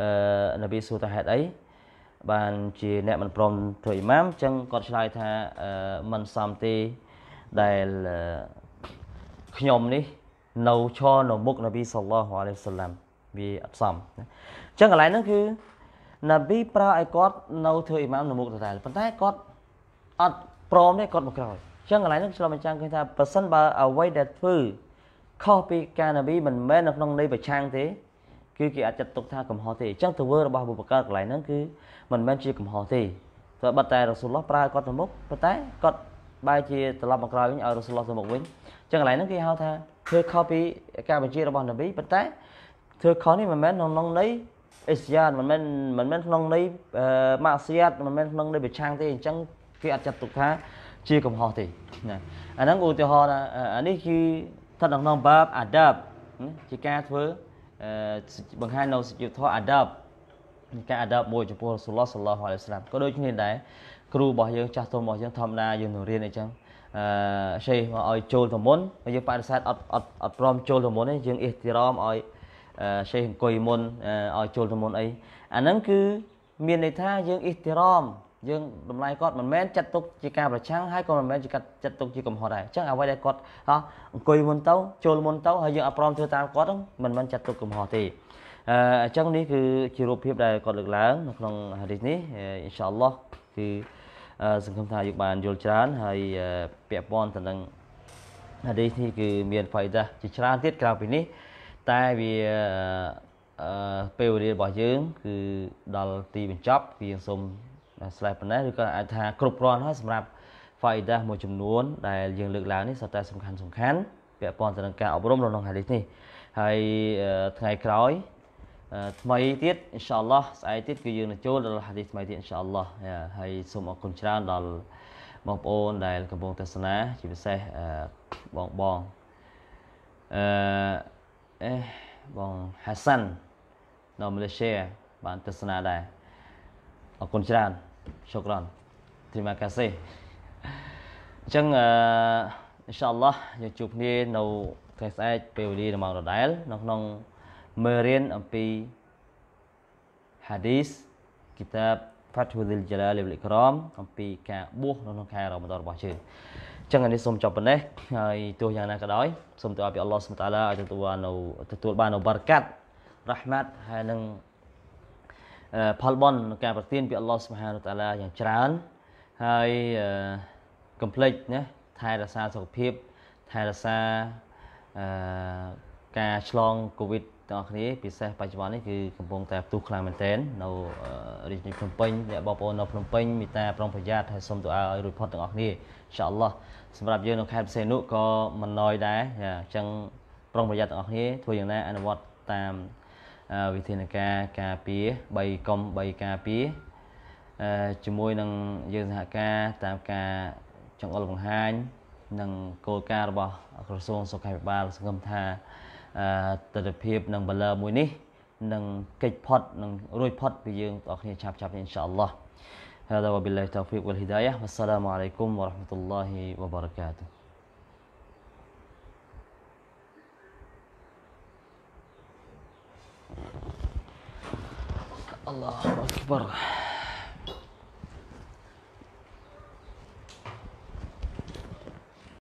អឺនប៊ីសួរថាហេតុអីបានជាអ្នកមិនព្រមធ្វើអ៊ីម៉ាមអញ្ចឹងគាត់ឆ្លើយថាមិនសមទេដែលខ្ញុំនេះនៅឈរនៅមុខនប៊ីសល្លោះអាឡៃសាឡាំវាអត់សមអញ្ចឹងកន្លែងហ្នឹងគឺនប៊ីប្រើឲ្យគាត់ នៅធ្វើអ៊ីម៉ាមនៅមុខដដែលប៉ុន្តែគាត់អត់ព្រមទេគាត់មកក្រោយអញ្ចឹងកន្លែងហ្នឹងឆ្លំបញ្ចាំងឃើញថា ប្រសិនបើអ្វីដែលធ្វើខុសពីការនប៊ីមិនមែននៅក្នុងន័យប្រឆាំងទេគឺគេអាចចាត់ទុកថាកំហុសទេអញ្ចឹងទៅធ្វើរបស់បុព្វកាកន្លែងហ្នឹងគឺមិនមែនជាកំហុសទេព្រោះបាត់តែរ៉ូស៊ូលឡោះប្រើគាត់ទៅមុខប៉ុន្តែគាត់បែរជាត្រឡប់មកក្រោយវិញឲ្យរ៉ូស៊ូលឡោះទៅមុខវិញអញ្ចឹងកន្លែងហ្នឹងគេហៅថាធ្វើខុសពីការបញ្ជារបស់នប៊ីប៉ុន្តែធ្វើខុសនេះមិនមែនក្នុងន័យអេសយ៉ាមិនមែនមិនមែនក្នុងន័យម៉ាសៀតមិនមែនក្នុងន័យប្រឆាំងទេអញ្ចឹងគេអត់ចាត់ទុកថាជាកំហុសទេណាអាហ្នឹងឧទាហរណ៍ថាអានេះគឺស្ថិតក្នុងបាបអាដាបជាការធ្វើបង្ហាញនៅសេចក្តីធម៌អាដាប់ការ adapt មួយចំពោះរ៉ូសូលឡោះសាឡោះអាឡៃសាឡាមក៏ដូចគ្នាដែរគ្រូរបស់យើង ចាស់ទុំរបស់យើងធម្មតាយើងនឹងរៀនអញ្ចឹងអឺសេះមកឲ្យចូលទៅមុនហើយយើងបដិសេធអត់អត់អត់ព្រមចូលទៅមុនទេយើងអ៊ីតិរមឲ្យសេះអង្គុយមុនឲ្យចូលទៅមុនអីអាហ្នឹងគឺមានន័យថាយើងអ៊ីតិរមយើងតម្លៃគាត់មិនមែនចាត់ទុកជាការប្រឆាំងហើយក៏មិនមែនជាការចាត់ទុកជាកំហុសដែរអញ្ចឹងអ្វីដែលគាត់អង្គុយមុនទៅចូលមុនទៅហើយយើងអប្រមធ្វើតាមគាត់មិនមែនចាត់ទុកកំហុសទេអញ្ចឹងនេះគឺជារូបភាពដែលគាត់លើកឡើងនៅក្នុងហាឌីសនេះអ៊ីនសាអល់ឡោះគឺសង្ឃឹមថាយើងបានយល់ច្រើនហើយពាក់ព័ន្ធទៅនឹងហាឌីសនេះគឺមានហ្វាយដាជាច្រើនទៀតក្រៅពីនេះ តែវាពេលវេលារបស់យើង គឺដល់ទីបញ្ចប់គឺយើងសូមស្លេសប៉ុណ្ណេះឬក៏អាចថាគ្រប់គ្រាន់ហើយសម្រាប់ faida មួយចំនួនដែលយើងលើកឡើងនេះសុទ្ធតែសំខាន់សំខាន់ពាក់ព័ន្ធទៅនឹងការអប់រំក្នុងហាឌីសនេះហើយថ្ងៃក្រោយថ្មីទៀត inshallah ស្អែកទៀតគឺយើងនឹងចូលដល់ហាឌីសថ្មីទៀត inshallah ហើយសូមអរគុណច្រើនដល់បងប្អូនដែលកំពុងទស្សនា ជាពិសេសបងបងអឺអេបងហាសាន់នៅម៉ាឡេស៊ីបានទស្សនាដែរអរគុណច្រើន syukran terima kasih អញ្ចឹងអឺ inshallah យើងជួបគ្នានៅថ្ងៃស្អែកពេលវេលាម៉ោងដដែលនៅក្នុងមេរៀនអំពី hadith គីតាប Fathul Jalal wal Ikram អំពីការបួសនៅក្នុងខែរ៉ាម៉ាដនរបស់យើងចឹងអានេះសូមចប់ប៉ុណ្ណេះហើយទោះយ៉ាងណាក៏ដោយសូមទៅអបអល់ឡោះសុបតាឡាឲ្យទទួលនៅទទួលបាននៅបារកាត់រ៉ាហ្មាត់ហើយនឹងផលបន់ការប្រទានពីអល់ឡោះសុបហានុតាឡាយ៉ាងច្រើនហើយកំភ្លេចណាថែរក្សាសុខភាពថែរក្សាអឺការឆ្លងកូវីដទាំងអស់គ្នាពិសេសបច្ចុប្បន្ននេះគឺកំពុងតែផ្ទុះខ្លាំងមែនទែននៅ រាជធានីភ្នំពេញអ្នកបងប្អូននៅភ្នំពេញមេត្តាប្រុងប្រយ័ត្នហើយសូមទូអាឲ្យរួចផុតទាំងអស់គ្នាអ៊ីនសាអល់ឡោះសម្រាប់យើងនៅខេត្តផ្សេងនោះក៏មិនណយដែរអញ្ចឹងប្រុងប្រយ័ត្នទាំងអស់គ្នាធ្វើយ៉ាងណាអនុវត្តតាមវិធានការការពារ3កុំ3ការពារជាមួយនឹងយើងសហការតាមការចង្អុលបង្ហាញនិងគោលការណ៍របស់ក្រសួងសុខាភិបាលសង្គមថាទិដ្ឋភាពនិងបលឺមួយនេះនឹងកិច្ចផុតនឹងរួចផុតពីយើងបងប្អូនឆាប់ឆាប់អ៊ីនសាអល់ឡោះ هذا وبالله التوفيق والهداية والسلام عليكم ورحمة الله وبركاته الله أكبر